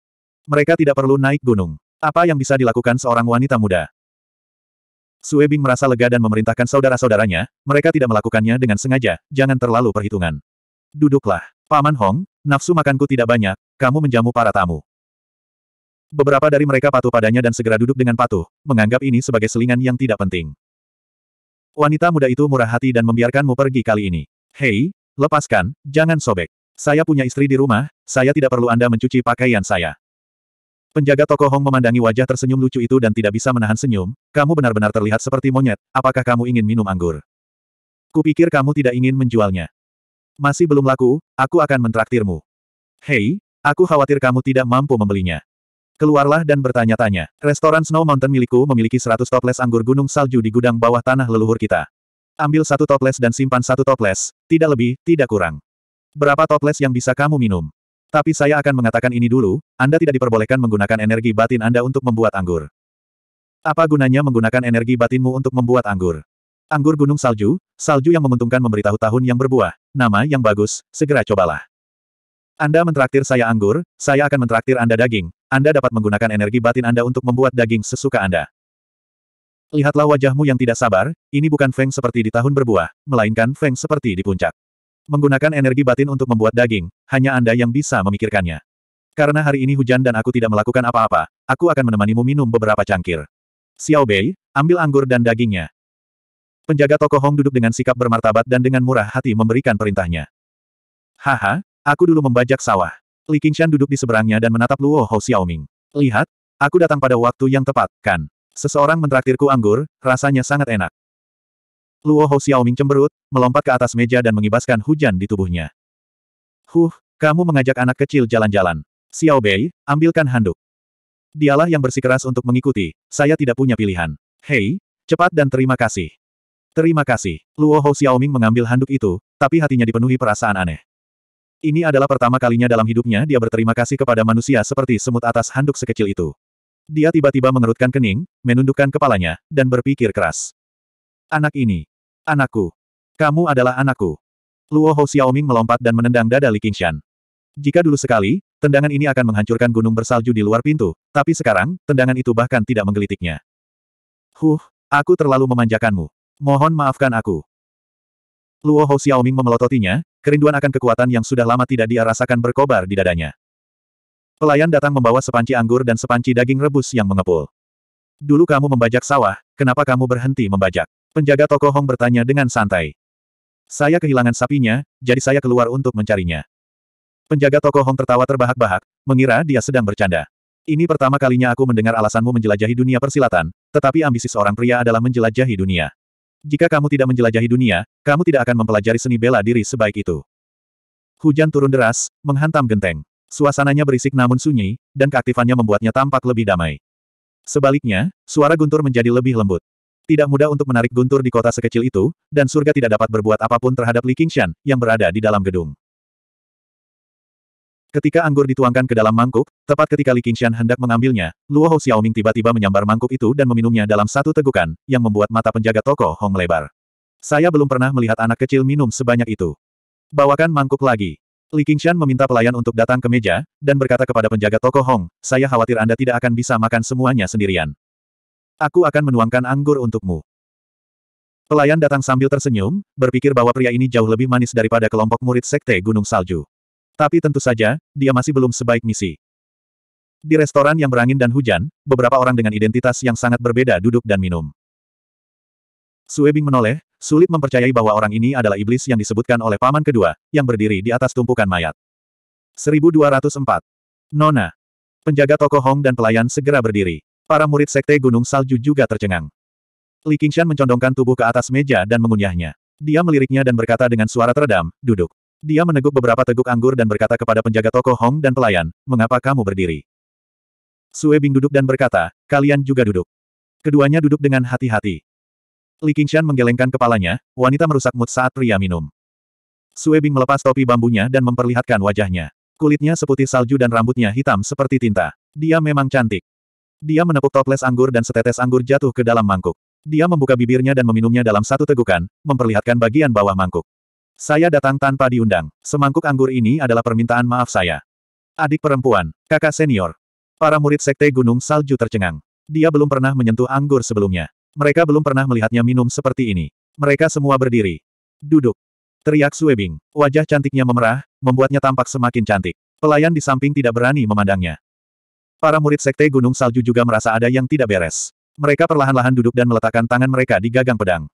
Mereka tidak perlu naik gunung. Apa yang bisa dilakukan seorang wanita muda? Sue Bing merasa lega dan memerintahkan saudara-saudaranya, mereka tidak melakukannya dengan sengaja, jangan terlalu perhitungan. Duduklah. Paman Hong, Nafsu makanku tidak banyak, kamu menjamu para tamu. Beberapa dari mereka patuh padanya dan segera duduk dengan patuh, menganggap ini sebagai selingan yang tidak penting. Wanita muda itu murah hati dan membiarkanmu pergi kali ini. Hei, lepaskan, jangan sobek. Saya punya istri di rumah, saya tidak perlu Anda mencuci pakaian saya. Penjaga toko Hong memandangi wajah tersenyum lucu itu dan tidak bisa menahan senyum, kamu benar-benar terlihat seperti monyet, apakah kamu ingin minum anggur? Kupikir kamu tidak ingin menjualnya masih belum laku, aku akan mentraktirmu. Hei, aku khawatir kamu tidak mampu membelinya. Keluarlah dan bertanya-tanya. Restoran Snow Mountain milikku memiliki 100 toples anggur gunung salju di gudang bawah tanah leluhur kita. Ambil satu toples dan simpan satu toples, tidak lebih, tidak kurang. Berapa toples yang bisa kamu minum? Tapi saya akan mengatakan ini dulu, Anda tidak diperbolehkan menggunakan energi batin Anda untuk membuat anggur. Apa gunanya menggunakan energi batinmu untuk membuat anggur? Anggur gunung salju, salju yang menguntungkan memberitahu tahun yang berbuah, nama yang bagus, segera cobalah. Anda mentraktir saya anggur, saya akan mentraktir Anda daging. Anda dapat menggunakan energi batin Anda untuk membuat daging sesuka Anda. Lihatlah wajahmu yang tidak sabar, ini bukan Feng seperti di tahun berbuah, melainkan Feng seperti di puncak. Menggunakan energi batin untuk membuat daging, hanya Anda yang bisa memikirkannya. Karena hari ini hujan dan aku tidak melakukan apa-apa, aku akan menemanimu minum beberapa cangkir. Xiao Bei, ambil anggur dan dagingnya, Penjaga toko Hong duduk dengan sikap bermartabat dan dengan murah hati memberikan perintahnya. Haha, aku dulu membajak sawah. Li Qingshan duduk di seberangnya dan menatap Luo Hou Xiaoming. Lihat, aku datang pada waktu yang tepat, kan? Seseorang mentraktirku anggur, rasanya sangat enak. Luo Hou Xiaoming cemberut, melompat ke atas meja dan mengibaskan hujan di tubuhnya. Huh, kamu mengajak anak kecil jalan-jalan. Xiao Bei, ambilkan handuk. Dialah yang bersikeras untuk mengikuti, saya tidak punya pilihan. Hei, cepat dan terima kasih. Terima kasih. Luo Hou Xiaoming mengambil handuk itu, tapi hatinya dipenuhi perasaan aneh. Ini adalah pertama kalinya dalam hidupnya dia berterima kasih kepada manusia seperti semut atas handuk sekecil itu. Dia tiba-tiba mengerutkan kening, menundukkan kepalanya, dan berpikir keras. Anak ini. Anakku. Kamu adalah anakku. Luo Hou Xiaoming melompat dan menendang dada Li Qingshan. Jika dulu sekali, tendangan ini akan menghancurkan gunung bersalju di luar pintu, tapi sekarang, tendangan itu bahkan tidak menggelitiknya. Huh, aku terlalu memanjakanmu. Mohon maafkan aku. Luo Hou Xiaoming memelototinya, kerinduan akan kekuatan yang sudah lama tidak dia rasakan berkobar di dadanya. Pelayan datang membawa sepanci anggur dan sepanci daging rebus yang mengepul. Dulu kamu membajak sawah, kenapa kamu berhenti membajak? Penjaga toko Hong bertanya dengan santai. Saya kehilangan sapinya, jadi saya keluar untuk mencarinya. Penjaga toko Hong tertawa terbahak-bahak, mengira dia sedang bercanda. Ini pertama kalinya aku mendengar alasanmu menjelajahi dunia persilatan, tetapi ambisi seorang pria adalah menjelajahi dunia. Jika kamu tidak menjelajahi dunia, kamu tidak akan mempelajari seni bela diri sebaik itu. Hujan turun deras, menghantam genteng. Suasananya berisik namun sunyi, dan keaktifannya membuatnya tampak lebih damai. Sebaliknya, suara guntur menjadi lebih lembut. Tidak mudah untuk menarik guntur di kota sekecil itu, dan surga tidak dapat berbuat apapun terhadap Li Qingshan, yang berada di dalam gedung. Ketika anggur dituangkan ke dalam mangkuk, tepat ketika Li Qingshan hendak mengambilnya, Luo Hou Xiaoming tiba-tiba menyambar mangkuk itu dan meminumnya dalam satu tegukan, yang membuat mata penjaga toko Hong lebar. Saya belum pernah melihat anak kecil minum sebanyak itu. Bawakan mangkuk lagi. Li Qingshan meminta pelayan untuk datang ke meja, dan berkata kepada penjaga toko Hong, saya khawatir Anda tidak akan bisa makan semuanya sendirian. Aku akan menuangkan anggur untukmu. Pelayan datang sambil tersenyum, berpikir bahwa pria ini jauh lebih manis daripada kelompok murid Sekte Gunung Salju. Tapi tentu saja, dia masih belum sebaik misi. Di restoran yang berangin dan hujan, beberapa orang dengan identitas yang sangat berbeda duduk dan minum. Suebing menoleh, sulit mempercayai bahwa orang ini adalah iblis yang disebutkan oleh paman kedua, yang berdiri di atas tumpukan mayat. 1204. Nona. Penjaga toko Hong dan pelayan segera berdiri. Para murid sekte Gunung Salju juga tercengang. Li Qingshan mencondongkan tubuh ke atas meja dan mengunyahnya. Dia meliriknya dan berkata dengan suara teredam, duduk. Dia meneguk beberapa teguk anggur dan berkata kepada penjaga toko Hong dan pelayan, mengapa kamu berdiri? Sue Bing duduk dan berkata, kalian juga duduk. Keduanya duduk dengan hati-hati. Li Qingshan menggelengkan kepalanya, wanita merusak mood saat pria minum. Sue Bing melepas topi bambunya dan memperlihatkan wajahnya. Kulitnya seputih salju dan rambutnya hitam seperti tinta. Dia memang cantik. Dia menepuk toples anggur dan setetes anggur jatuh ke dalam mangkuk. Dia membuka bibirnya dan meminumnya dalam satu tegukan, memperlihatkan bagian bawah mangkuk. Saya datang tanpa diundang. Semangkuk anggur ini adalah permintaan maaf saya. Adik perempuan, kakak senior. Para murid sekte Gunung Salju tercengang. Dia belum pernah menyentuh anggur sebelumnya. Mereka belum pernah melihatnya minum seperti ini. Mereka semua berdiri. Duduk. Teriak Suebing. Wajah cantiknya memerah, membuatnya tampak semakin cantik. Pelayan di samping tidak berani memandangnya. Para murid sekte Gunung Salju juga merasa ada yang tidak beres. Mereka perlahan-lahan duduk dan meletakkan tangan mereka di gagang pedang.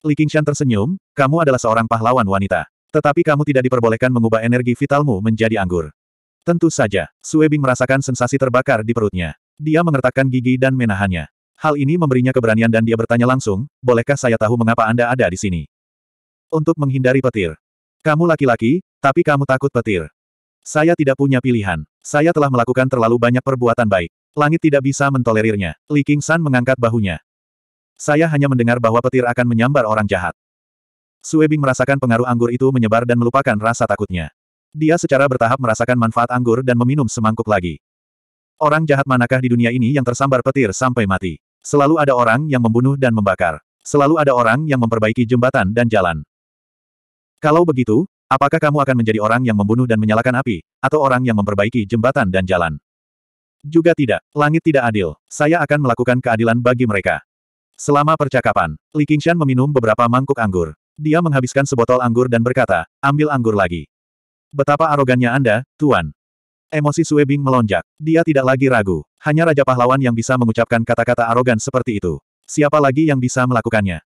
Li Qingshan tersenyum, kamu adalah seorang pahlawan wanita. Tetapi kamu tidak diperbolehkan mengubah energi vitalmu menjadi anggur. Tentu saja, Sue Bing merasakan sensasi terbakar di perutnya. Dia mengertakkan gigi dan menahannya. Hal ini memberinya keberanian dan dia bertanya langsung, bolehkah saya tahu mengapa Anda ada di sini? Untuk menghindari petir. Kamu laki-laki, tapi kamu takut petir. Saya tidak punya pilihan. Saya telah melakukan terlalu banyak perbuatan baik. Langit tidak bisa mentolerirnya. Li Qingshan mengangkat bahunya. Saya hanya mendengar bahwa petir akan menyambar orang jahat. Suebing merasakan pengaruh anggur itu menyebar dan melupakan rasa takutnya. Dia secara bertahap merasakan manfaat anggur dan meminum semangkuk lagi. Orang jahat manakah di dunia ini yang tersambar petir sampai mati? Selalu ada orang yang membunuh dan membakar. Selalu ada orang yang memperbaiki jembatan dan jalan. Kalau begitu, apakah kamu akan menjadi orang yang membunuh dan menyalakan api, atau orang yang memperbaiki jembatan dan jalan? Juga tidak, langit tidak adil. Saya akan melakukan keadilan bagi mereka. Selama percakapan, Li Qingshan meminum beberapa mangkuk anggur. Dia menghabiskan sebotol anggur dan berkata, ambil anggur lagi. Betapa arogannya Anda, Tuan. Emosi Sue Bing melonjak. Dia tidak lagi ragu. Hanya Raja Pahlawan yang bisa mengucapkan kata-kata arogan seperti itu. Siapa lagi yang bisa melakukannya?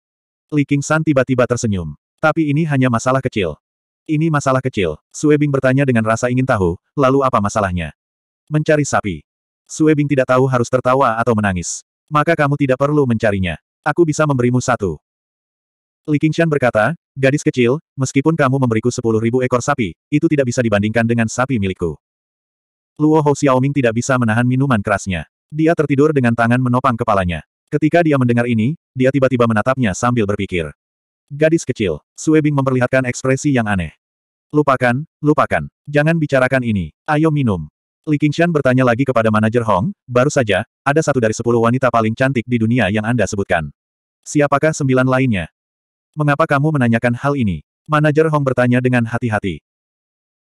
Li Qingshan tiba-tiba tersenyum. Tapi ini hanya masalah kecil. Ini masalah kecil. Sue Bing bertanya dengan rasa ingin tahu, lalu apa masalahnya? Mencari sapi. Sue Bing tidak tahu harus tertawa atau menangis maka kamu tidak perlu mencarinya. Aku bisa memberimu satu. Li Qingshan berkata, gadis kecil, meskipun kamu memberiku sepuluh ribu ekor sapi, itu tidak bisa dibandingkan dengan sapi milikku. Luo Hou Xiaoming tidak bisa menahan minuman kerasnya. Dia tertidur dengan tangan menopang kepalanya. Ketika dia mendengar ini, dia tiba-tiba menatapnya sambil berpikir. Gadis kecil, Sue Bing memperlihatkan ekspresi yang aneh. Lupakan, lupakan. Jangan bicarakan ini. Ayo minum. Li Qingshan bertanya lagi kepada manajer Hong, baru saja, ada satu dari sepuluh wanita paling cantik di dunia yang Anda sebutkan. Siapakah sembilan lainnya? Mengapa kamu menanyakan hal ini? Manajer Hong bertanya dengan hati-hati.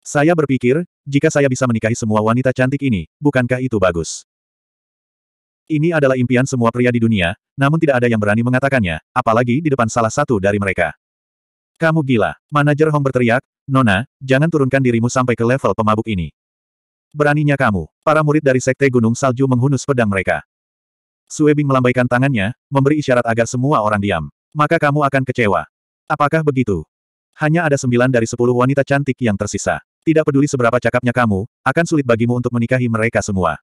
Saya berpikir, jika saya bisa menikahi semua wanita cantik ini, bukankah itu bagus? Ini adalah impian semua pria di dunia, namun tidak ada yang berani mengatakannya, apalagi di depan salah satu dari mereka. Kamu gila, manajer Hong berteriak, Nona, jangan turunkan dirimu sampai ke level pemabuk ini. Beraninya kamu. Para murid dari Sekte Gunung Salju menghunus pedang mereka. Suebing melambaikan tangannya, memberi isyarat agar semua orang diam. Maka kamu akan kecewa. Apakah begitu? Hanya ada sembilan dari sepuluh wanita cantik yang tersisa. Tidak peduli seberapa cakapnya kamu, akan sulit bagimu untuk menikahi mereka semua.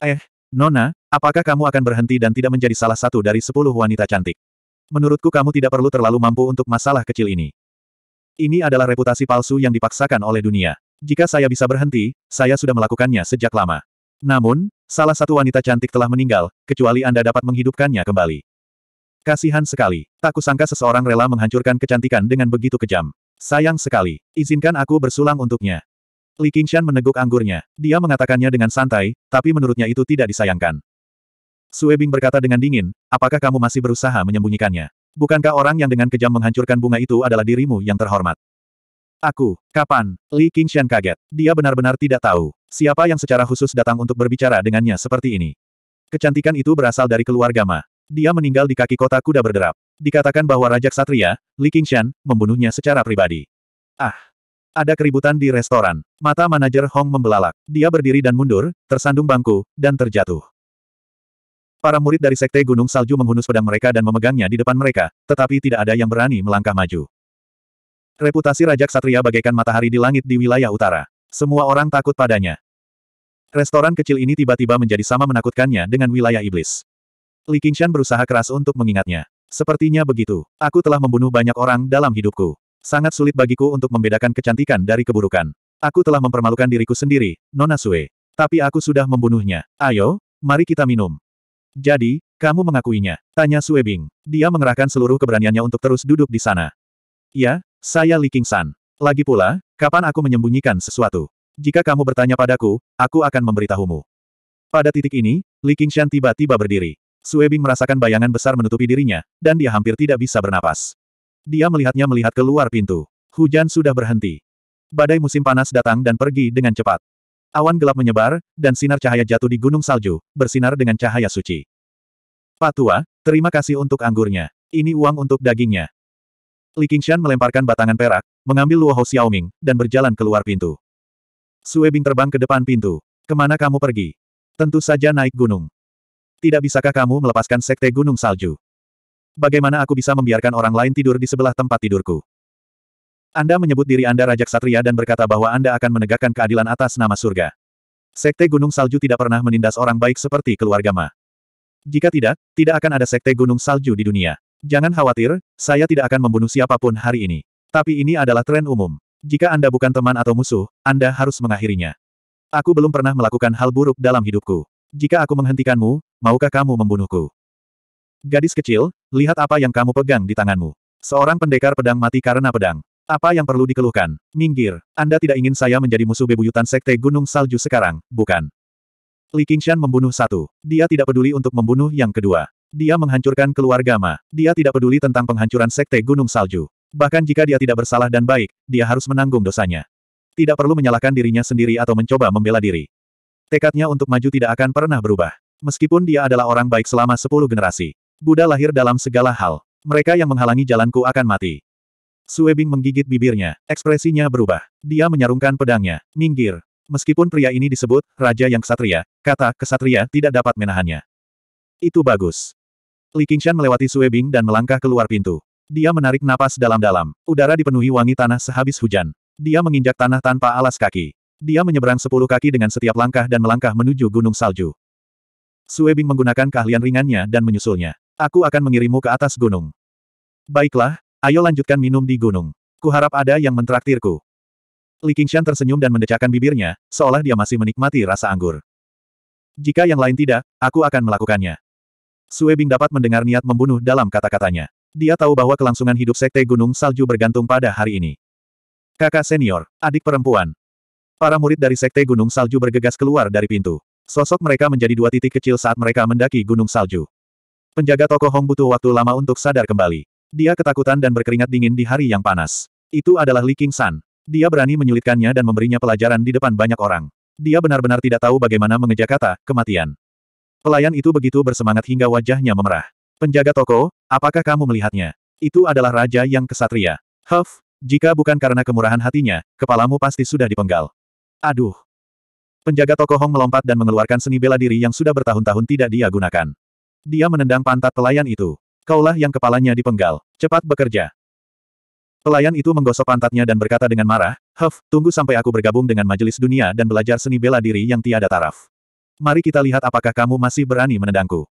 Eh, Nona, apakah kamu akan berhenti dan tidak menjadi salah satu dari sepuluh wanita cantik? Menurutku kamu tidak perlu terlalu mampu untuk masalah kecil ini. Ini adalah reputasi palsu yang dipaksakan oleh dunia. Jika saya bisa berhenti, saya sudah melakukannya sejak lama. Namun, salah satu wanita cantik telah meninggal, kecuali Anda dapat menghidupkannya kembali. Kasihan sekali. Tak kusangka seseorang rela menghancurkan kecantikan dengan begitu kejam. Sayang sekali. Izinkan aku bersulang untuknya. Li Qingshan meneguk anggurnya. Dia mengatakannya dengan santai, tapi menurutnya itu tidak disayangkan. Sue Bing berkata dengan dingin, apakah kamu masih berusaha menyembunyikannya? Bukankah orang yang dengan kejam menghancurkan bunga itu adalah dirimu yang terhormat? Aku, kapan? Li Qingxian kaget. Dia benar-benar tidak tahu. Siapa yang secara khusus datang untuk berbicara dengannya seperti ini? Kecantikan itu berasal dari keluarga Ma. Dia meninggal di kaki kota kuda berderap. Dikatakan bahwa Raja Ksatria, Li Qingxian, membunuhnya secara pribadi. Ah! Ada keributan di restoran. Mata manajer Hong membelalak. Dia berdiri dan mundur, tersandung bangku, dan terjatuh. Para murid dari Sekte Gunung Salju menghunus pedang mereka dan memegangnya di depan mereka, tetapi tidak ada yang berani melangkah maju. Reputasi Raja Ksatria bagaikan matahari di langit di wilayah utara. Semua orang takut padanya. Restoran kecil ini tiba-tiba menjadi sama menakutkannya dengan wilayah iblis. Li Qingshan berusaha keras untuk mengingatnya. Sepertinya begitu. Aku telah membunuh banyak orang dalam hidupku. Sangat sulit bagiku untuk membedakan kecantikan dari keburukan. Aku telah mempermalukan diriku sendiri, Nona Sue. Tapi aku sudah membunuhnya. Ayo, mari kita minum. Jadi, kamu mengakuinya. Tanya Sue Bing. Dia mengerahkan seluruh keberaniannya untuk terus duduk di sana. Ya, saya Li San. Lagi pula, kapan aku menyembunyikan sesuatu? Jika kamu bertanya padaku, aku akan memberitahumu. Pada titik ini, Li Shan tiba-tiba berdiri. Sue Bing merasakan bayangan besar menutupi dirinya, dan dia hampir tidak bisa bernapas. Dia melihatnya melihat keluar pintu. Hujan sudah berhenti. Badai musim panas datang dan pergi dengan cepat. Awan gelap menyebar, dan sinar cahaya jatuh di gunung salju, bersinar dengan cahaya suci. Patua, terima kasih untuk anggurnya. Ini uang untuk dagingnya. Li Qingshan melemparkan batangan perak, mengambil Luo Hao Xiaoming, dan berjalan keluar pintu. Sue Bing terbang ke depan pintu. Kemana kamu pergi? Tentu saja naik gunung. Tidak bisakah kamu melepaskan sekte gunung salju? Bagaimana aku bisa membiarkan orang lain tidur di sebelah tempat tidurku? Anda menyebut diri Anda Raja Ksatria dan berkata bahwa Anda akan menegakkan keadilan atas nama surga. Sekte Gunung Salju tidak pernah menindas orang baik seperti keluarga Ma. Jika tidak, tidak akan ada sekte Gunung Salju di dunia. Jangan khawatir, saya tidak akan membunuh siapapun hari ini. Tapi ini adalah tren umum. Jika Anda bukan teman atau musuh, Anda harus mengakhirinya. Aku belum pernah melakukan hal buruk dalam hidupku. Jika aku menghentikanmu, maukah kamu membunuhku? Gadis kecil, lihat apa yang kamu pegang di tanganmu. Seorang pendekar pedang mati karena pedang. Apa yang perlu dikeluhkan? Minggir, Anda tidak ingin saya menjadi musuh bebuyutan Sekte Gunung Salju sekarang, bukan? Li Qingshan membunuh satu. Dia tidak peduli untuk membunuh yang kedua. Dia menghancurkan keluarga Ma. Dia tidak peduli tentang penghancuran Sekte Gunung Salju. Bahkan jika dia tidak bersalah dan baik, dia harus menanggung dosanya. Tidak perlu menyalahkan dirinya sendiri atau mencoba membela diri. Tekadnya untuk maju tidak akan pernah berubah. Meskipun dia adalah orang baik selama sepuluh generasi. Buddha lahir dalam segala hal. Mereka yang menghalangi jalanku akan mati. Suebing menggigit bibirnya. Ekspresinya berubah. Dia menyarungkan pedangnya. Minggir. Meskipun pria ini disebut, Raja yang kesatria, kata kesatria tidak dapat menahannya. Itu bagus. Li Qingshan melewati Sue Bing dan melangkah keluar pintu. Dia menarik napas dalam-dalam. Udara dipenuhi wangi tanah sehabis hujan. Dia menginjak tanah tanpa alas kaki. Dia menyeberang sepuluh kaki dengan setiap langkah dan melangkah menuju gunung salju. Sue Bing menggunakan keahlian ringannya dan menyusulnya. Aku akan mengirimmu ke atas gunung. Baiklah, ayo lanjutkan minum di gunung. Kuharap ada yang mentraktirku. Li Qingshan tersenyum dan mendecakkan bibirnya, seolah dia masih menikmati rasa anggur. Jika yang lain tidak, aku akan melakukannya. Sue Bing dapat mendengar niat membunuh dalam kata-katanya. Dia tahu bahwa kelangsungan hidup Sekte Gunung Salju bergantung pada hari ini. Kakak senior, adik perempuan. Para murid dari Sekte Gunung Salju bergegas keluar dari pintu. Sosok mereka menjadi dua titik kecil saat mereka mendaki Gunung Salju. Penjaga toko Hong butuh waktu lama untuk sadar kembali. Dia ketakutan dan berkeringat dingin di hari yang panas. Itu adalah Li King San. Dia berani menyulitkannya dan memberinya pelajaran di depan banyak orang. Dia benar-benar tidak tahu bagaimana mengejar kata, kematian. Pelayan itu begitu bersemangat hingga wajahnya memerah. Penjaga toko, apakah kamu melihatnya? Itu adalah raja yang kesatria. Huff, jika bukan karena kemurahan hatinya, kepalamu pasti sudah dipenggal. Aduh. Penjaga toko Hong melompat dan mengeluarkan seni bela diri yang sudah bertahun-tahun tidak dia gunakan. Dia menendang pantat pelayan itu. Kaulah yang kepalanya dipenggal. Cepat bekerja. Pelayan itu menggosok pantatnya dan berkata dengan marah, Huff, tunggu sampai aku bergabung dengan majelis dunia dan belajar seni bela diri yang tiada taraf mari kita lihat apakah kamu masih berani menendangku.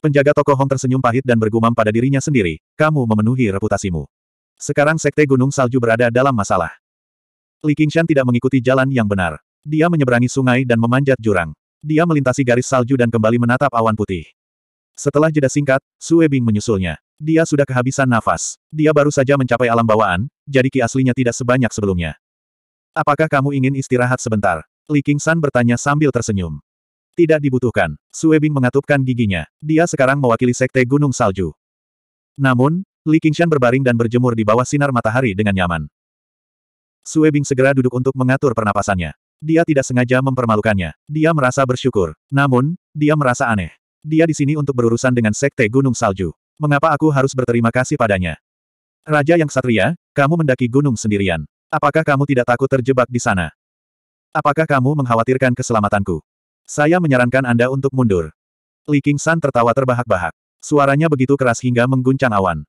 Penjaga toko Hong tersenyum pahit dan bergumam pada dirinya sendiri, kamu memenuhi reputasimu. Sekarang Sekte Gunung Salju berada dalam masalah. Li Qingshan tidak mengikuti jalan yang benar. Dia menyeberangi sungai dan memanjat jurang. Dia melintasi garis salju dan kembali menatap awan putih. Setelah jeda singkat, Sue Bing menyusulnya. Dia sudah kehabisan nafas. Dia baru saja mencapai alam bawaan, jadi ki aslinya tidak sebanyak sebelumnya. Apakah kamu ingin istirahat sebentar? Li Qingshan bertanya sambil tersenyum. Tidak dibutuhkan. Suebing mengatupkan giginya. Dia sekarang mewakili Sekte Gunung Salju. Namun, Li Qingshan berbaring dan berjemur di bawah sinar matahari dengan nyaman. Suebing segera duduk untuk mengatur pernapasannya. Dia tidak sengaja mempermalukannya. Dia merasa bersyukur. Namun, dia merasa aneh. Dia di sini untuk berurusan dengan Sekte Gunung Salju. Mengapa aku harus berterima kasih padanya? Raja yang satria, kamu mendaki gunung sendirian. Apakah kamu tidak takut terjebak di sana? Apakah kamu mengkhawatirkan keselamatanku? Saya menyarankan Anda untuk mundur. Li San tertawa terbahak-bahak. Suaranya begitu keras hingga mengguncang awan.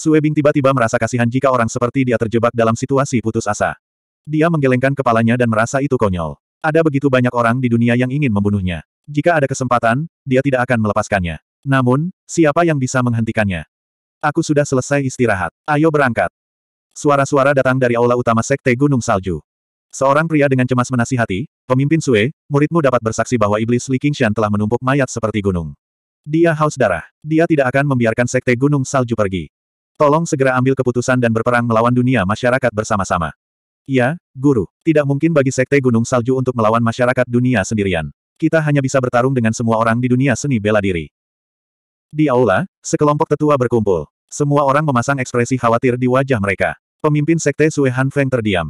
Bing tiba-tiba merasa kasihan jika orang seperti dia terjebak dalam situasi putus asa. Dia menggelengkan kepalanya dan merasa itu konyol. Ada begitu banyak orang di dunia yang ingin membunuhnya. Jika ada kesempatan, dia tidak akan melepaskannya. Namun, siapa yang bisa menghentikannya? Aku sudah selesai istirahat. Ayo berangkat. Suara-suara datang dari aula utama Sekte Gunung Salju. Seorang pria dengan cemas menasihati, pemimpin Sue, muridmu dapat bersaksi bahwa iblis Li Qingshan telah menumpuk mayat seperti gunung. Dia haus darah. Dia tidak akan membiarkan sekte gunung salju pergi. Tolong segera ambil keputusan dan berperang melawan dunia masyarakat bersama-sama. Ya, guru. Tidak mungkin bagi sekte gunung salju untuk melawan masyarakat dunia sendirian. Kita hanya bisa bertarung dengan semua orang di dunia seni bela diri. Di aula, sekelompok tetua berkumpul. Semua orang memasang ekspresi khawatir di wajah mereka. Pemimpin sekte Sue Han Feng terdiam.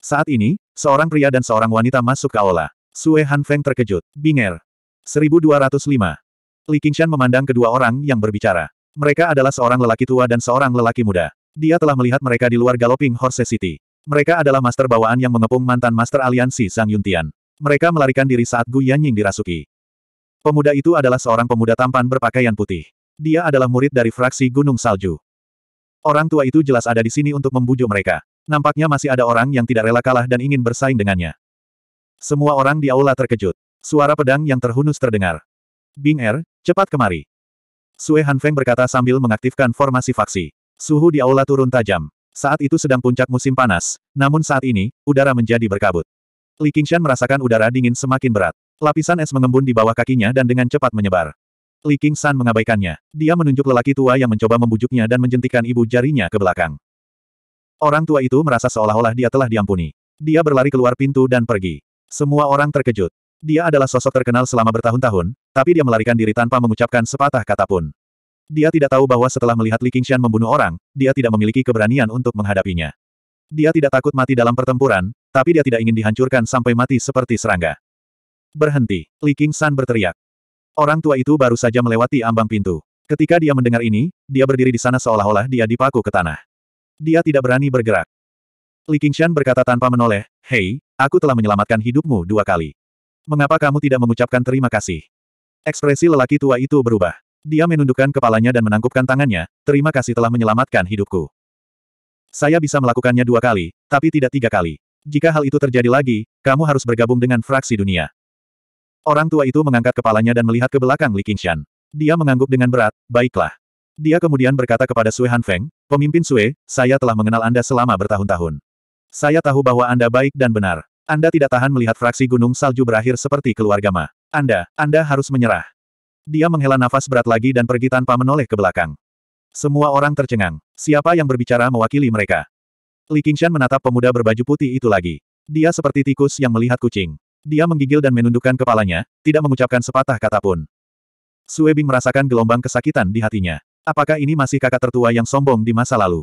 Saat ini, seorang pria dan seorang wanita masuk ke aula. Sue Han Feng terkejut. Binger. 1205. Li Qingshan memandang kedua orang yang berbicara. Mereka adalah seorang lelaki tua dan seorang lelaki muda. Dia telah melihat mereka di luar Galloping Horse City. Mereka adalah master bawaan yang mengepung mantan master aliansi Sang Yuntian. Mereka melarikan diri saat Gu Yanying dirasuki. Pemuda itu adalah seorang pemuda tampan berpakaian putih. Dia adalah murid dari fraksi Gunung Salju. Orang tua itu jelas ada di sini untuk membujuk mereka. Nampaknya masih ada orang yang tidak rela kalah dan ingin bersaing dengannya. Semua orang di aula terkejut. Suara pedang yang terhunus terdengar. Bing Er, cepat kemari. Sue Feng berkata sambil mengaktifkan formasi faksi. Suhu di aula turun tajam. Saat itu sedang puncak musim panas, namun saat ini, udara menjadi berkabut. Li Qingshan merasakan udara dingin semakin berat. Lapisan es mengembun di bawah kakinya dan dengan cepat menyebar. Li Qingshan mengabaikannya. Dia menunjuk lelaki tua yang mencoba membujuknya dan menjentikan ibu jarinya ke belakang. Orang tua itu merasa seolah-olah dia telah diampuni. Dia berlari keluar pintu dan pergi. Semua orang terkejut. Dia adalah sosok terkenal selama bertahun-tahun, tapi dia melarikan diri tanpa mengucapkan sepatah kata pun. Dia tidak tahu bahwa setelah melihat Li Qingxian membunuh orang, dia tidak memiliki keberanian untuk menghadapinya. Dia tidak takut mati dalam pertempuran, tapi dia tidak ingin dihancurkan sampai mati seperti serangga. Berhenti, Li Qingxian berteriak. Orang tua itu baru saja melewati ambang pintu. Ketika dia mendengar ini, dia berdiri di sana seolah-olah dia dipaku ke tanah. Dia tidak berani bergerak. Li Qingshan berkata tanpa menoleh, Hei, aku telah menyelamatkan hidupmu dua kali. Mengapa kamu tidak mengucapkan terima kasih? Ekspresi lelaki tua itu berubah. Dia menundukkan kepalanya dan menangkupkan tangannya, terima kasih telah menyelamatkan hidupku. Saya bisa melakukannya dua kali, tapi tidak tiga kali. Jika hal itu terjadi lagi, kamu harus bergabung dengan fraksi dunia. Orang tua itu mengangkat kepalanya dan melihat ke belakang Li Qingshan. Dia mengangguk dengan berat, baiklah. Dia kemudian berkata kepada Sue Han Feng, pemimpin Sue, saya telah mengenal Anda selama bertahun-tahun. Saya tahu bahwa Anda baik dan benar. Anda tidak tahan melihat fraksi gunung salju berakhir seperti keluarga Ma. Anda, Anda harus menyerah. Dia menghela nafas berat lagi dan pergi tanpa menoleh ke belakang. Semua orang tercengang. Siapa yang berbicara mewakili mereka? Li Qingshan menatap pemuda berbaju putih itu lagi. Dia seperti tikus yang melihat kucing. Dia menggigil dan menundukkan kepalanya, tidak mengucapkan sepatah kata pun. Bing merasakan gelombang kesakitan di hatinya. Apakah ini masih kakak tertua yang sombong di masa lalu?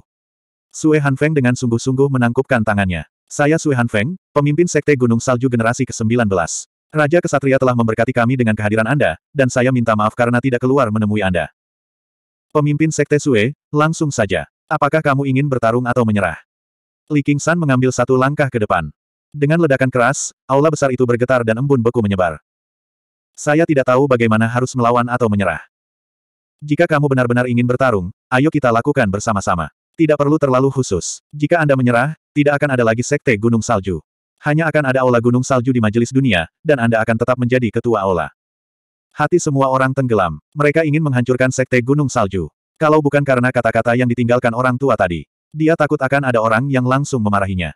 Sue Feng dengan sungguh-sungguh menangkupkan tangannya. Saya Sue Feng, pemimpin Sekte Gunung Salju generasi ke-19. Raja Kesatria telah memberkati kami dengan kehadiran Anda, dan saya minta maaf karena tidak keluar menemui Anda. Pemimpin Sekte Sue, langsung saja. Apakah kamu ingin bertarung atau menyerah? Li San mengambil satu langkah ke depan. Dengan ledakan keras, aula besar itu bergetar dan embun beku menyebar. Saya tidak tahu bagaimana harus melawan atau menyerah. Jika kamu benar-benar ingin bertarung, ayo kita lakukan bersama-sama. Tidak perlu terlalu khusus. Jika Anda menyerah, tidak akan ada lagi sekte Gunung Salju. Hanya akan ada aula Gunung Salju di majelis dunia, dan Anda akan tetap menjadi ketua aula. Hati semua orang tenggelam. Mereka ingin menghancurkan sekte Gunung Salju. Kalau bukan karena kata-kata yang ditinggalkan orang tua tadi. Dia takut akan ada orang yang langsung memarahinya.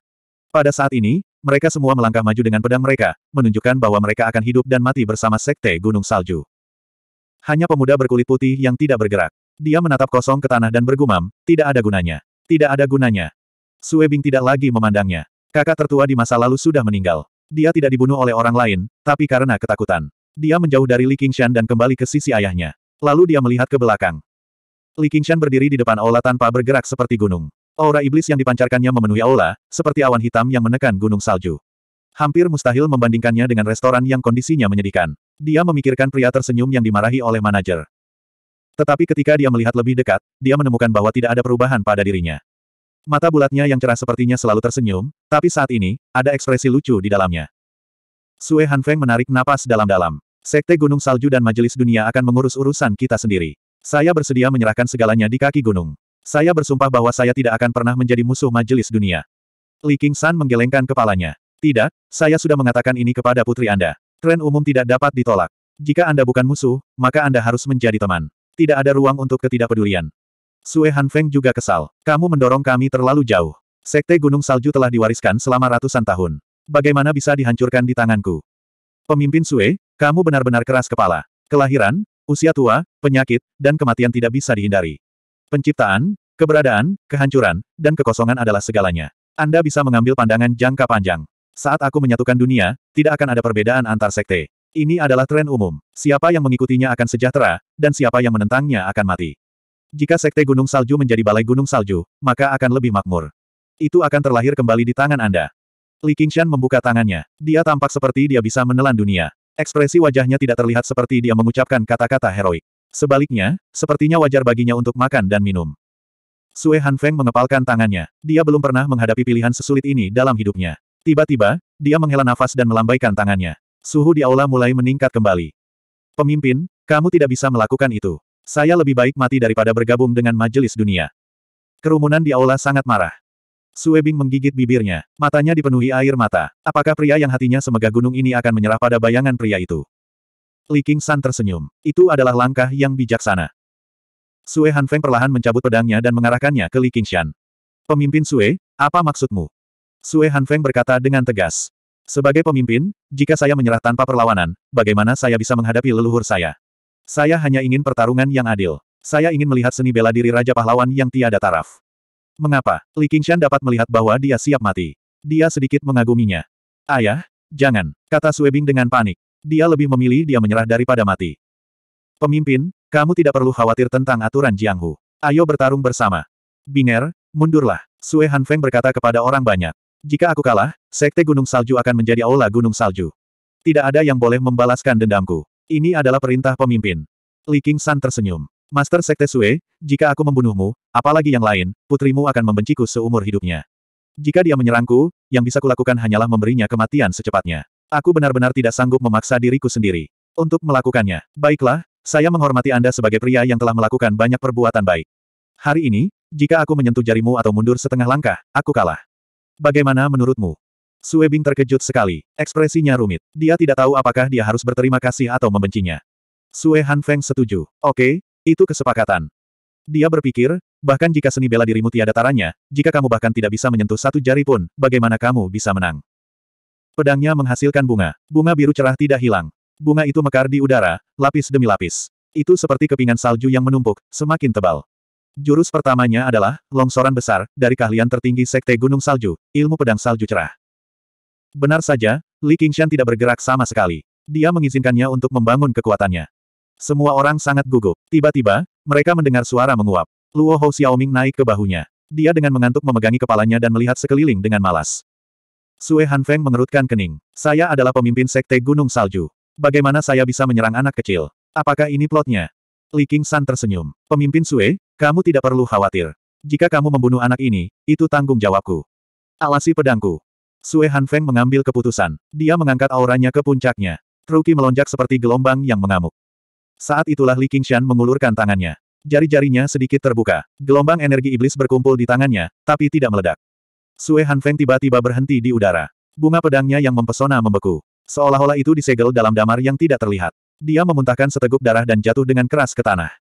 Pada saat ini, mereka semua melangkah maju dengan pedang mereka, menunjukkan bahwa mereka akan hidup dan mati bersama sekte Gunung Salju. Hanya pemuda berkulit putih yang tidak bergerak. Dia menatap kosong ke tanah dan bergumam, tidak ada gunanya. Tidak ada gunanya. Bing tidak lagi memandangnya. Kakak tertua di masa lalu sudah meninggal. Dia tidak dibunuh oleh orang lain, tapi karena ketakutan. Dia menjauh dari Li Qingshan dan kembali ke sisi ayahnya. Lalu dia melihat ke belakang. Li Qingshan berdiri di depan aula tanpa bergerak seperti gunung. Aura iblis yang dipancarkannya memenuhi aula, seperti awan hitam yang menekan gunung salju. Hampir mustahil membandingkannya dengan restoran yang kondisinya menyedihkan. Dia memikirkan pria tersenyum yang dimarahi oleh manajer. Tetapi ketika dia melihat lebih dekat, dia menemukan bahwa tidak ada perubahan pada dirinya. Mata bulatnya yang cerah sepertinya selalu tersenyum, tapi saat ini, ada ekspresi lucu di dalamnya. Sue Feng menarik napas dalam-dalam. Sekte Gunung Salju dan Majelis Dunia akan mengurus urusan kita sendiri. Saya bersedia menyerahkan segalanya di kaki gunung. Saya bersumpah bahwa saya tidak akan pernah menjadi musuh Majelis Dunia. Li King San menggelengkan kepalanya. Tidak, saya sudah mengatakan ini kepada putri Anda. Tren umum tidak dapat ditolak. Jika Anda bukan musuh, maka Anda harus menjadi teman. Tidak ada ruang untuk ketidakpedulian. Sue Feng juga kesal. Kamu mendorong kami terlalu jauh. Sekte Gunung Salju telah diwariskan selama ratusan tahun. Bagaimana bisa dihancurkan di tanganku? Pemimpin Sue, kamu benar-benar keras kepala. Kelahiran, usia tua, penyakit, dan kematian tidak bisa dihindari. Penciptaan, keberadaan, kehancuran, dan kekosongan adalah segalanya. Anda bisa mengambil pandangan jangka panjang. Saat aku menyatukan dunia, tidak akan ada perbedaan antar sekte. Ini adalah tren umum. Siapa yang mengikutinya akan sejahtera, dan siapa yang menentangnya akan mati. Jika sekte Gunung Salju menjadi balai Gunung Salju, maka akan lebih makmur. Itu akan terlahir kembali di tangan Anda. Li Qingshan membuka tangannya. Dia tampak seperti dia bisa menelan dunia. Ekspresi wajahnya tidak terlihat seperti dia mengucapkan kata-kata heroik. Sebaliknya, sepertinya wajar baginya untuk makan dan minum. Sue Han Feng mengepalkan tangannya. Dia belum pernah menghadapi pilihan sesulit ini dalam hidupnya. Tiba-tiba, dia menghela nafas dan melambaikan tangannya. Suhu di aula mulai meningkat kembali. Pemimpin, kamu tidak bisa melakukan itu. Saya lebih baik mati daripada bergabung dengan majelis dunia. Kerumunan di aula sangat marah. Suebing menggigit bibirnya, matanya dipenuhi air mata. Apakah pria yang hatinya semegah gunung ini akan menyerah pada bayangan pria itu? Li King San tersenyum. Itu adalah langkah yang bijaksana. Sue Hanfeng perlahan mencabut pedangnya dan mengarahkannya ke Li Shan. Pemimpin Sue, apa maksudmu? Sue Hanfeng berkata dengan tegas. Sebagai pemimpin, jika saya menyerah tanpa perlawanan, bagaimana saya bisa menghadapi leluhur saya? Saya hanya ingin pertarungan yang adil. Saya ingin melihat seni bela diri Raja Pahlawan yang tiada taraf. Mengapa? Li Qingshan dapat melihat bahwa dia siap mati. Dia sedikit mengaguminya. Ayah, jangan, kata Sue Bing dengan panik. Dia lebih memilih dia menyerah daripada mati. Pemimpin, kamu tidak perlu khawatir tentang aturan Jianghu. Ayo bertarung bersama. Binger, mundurlah. Sue Hanfeng berkata kepada orang banyak. Jika aku kalah, Sekte Gunung Salju akan menjadi Aula Gunung Salju. Tidak ada yang boleh membalaskan dendamku. Ini adalah perintah pemimpin. Li King San tersenyum. Master Sekte Sue, jika aku membunuhmu, apalagi yang lain, putrimu akan membenciku seumur hidupnya. Jika dia menyerangku, yang bisa kulakukan hanyalah memberinya kematian secepatnya. Aku benar-benar tidak sanggup memaksa diriku sendiri. Untuk melakukannya, baiklah, saya menghormati Anda sebagai pria yang telah melakukan banyak perbuatan baik. Hari ini, jika aku menyentuh jarimu atau mundur setengah langkah, aku kalah. Bagaimana menurutmu? Suebing terkejut sekali. Ekspresinya rumit. Dia tidak tahu apakah dia harus berterima kasih atau membencinya. Sue Han Feng setuju. Oke, itu kesepakatan. Dia berpikir, bahkan jika seni bela dirimu tiada taranya, jika kamu bahkan tidak bisa menyentuh satu jari pun, bagaimana kamu bisa menang? Pedangnya menghasilkan bunga. Bunga biru cerah tidak hilang. Bunga itu mekar di udara, lapis demi lapis. Itu seperti kepingan salju yang menumpuk, semakin tebal. Jurus pertamanya adalah, longsoran besar, dari keahlian tertinggi Sekte Gunung Salju, ilmu pedang salju cerah. Benar saja, Li Qingshan tidak bergerak sama sekali. Dia mengizinkannya untuk membangun kekuatannya. Semua orang sangat gugup. Tiba-tiba, mereka mendengar suara menguap. Luo Hou Xiaoming naik ke bahunya. Dia dengan mengantuk memegangi kepalanya dan melihat sekeliling dengan malas. Sue Feng mengerutkan kening. Saya adalah pemimpin Sekte Gunung Salju. Bagaimana saya bisa menyerang anak kecil? Apakah ini plotnya? Li King tersenyum. Pemimpin Sue, kamu tidak perlu khawatir. Jika kamu membunuh anak ini, itu tanggung jawabku. Alasi pedangku. Sue Han Feng mengambil keputusan. Dia mengangkat auranya ke puncaknya. Truki melonjak seperti gelombang yang mengamuk. Saat itulah Li Qingshan mengulurkan tangannya. Jari-jarinya sedikit terbuka. Gelombang energi iblis berkumpul di tangannya, tapi tidak meledak. Sue Han Feng tiba-tiba berhenti di udara. Bunga pedangnya yang mempesona membeku. Seolah-olah itu disegel dalam damar yang tidak terlihat. Dia memuntahkan seteguk darah dan jatuh dengan keras ke tanah.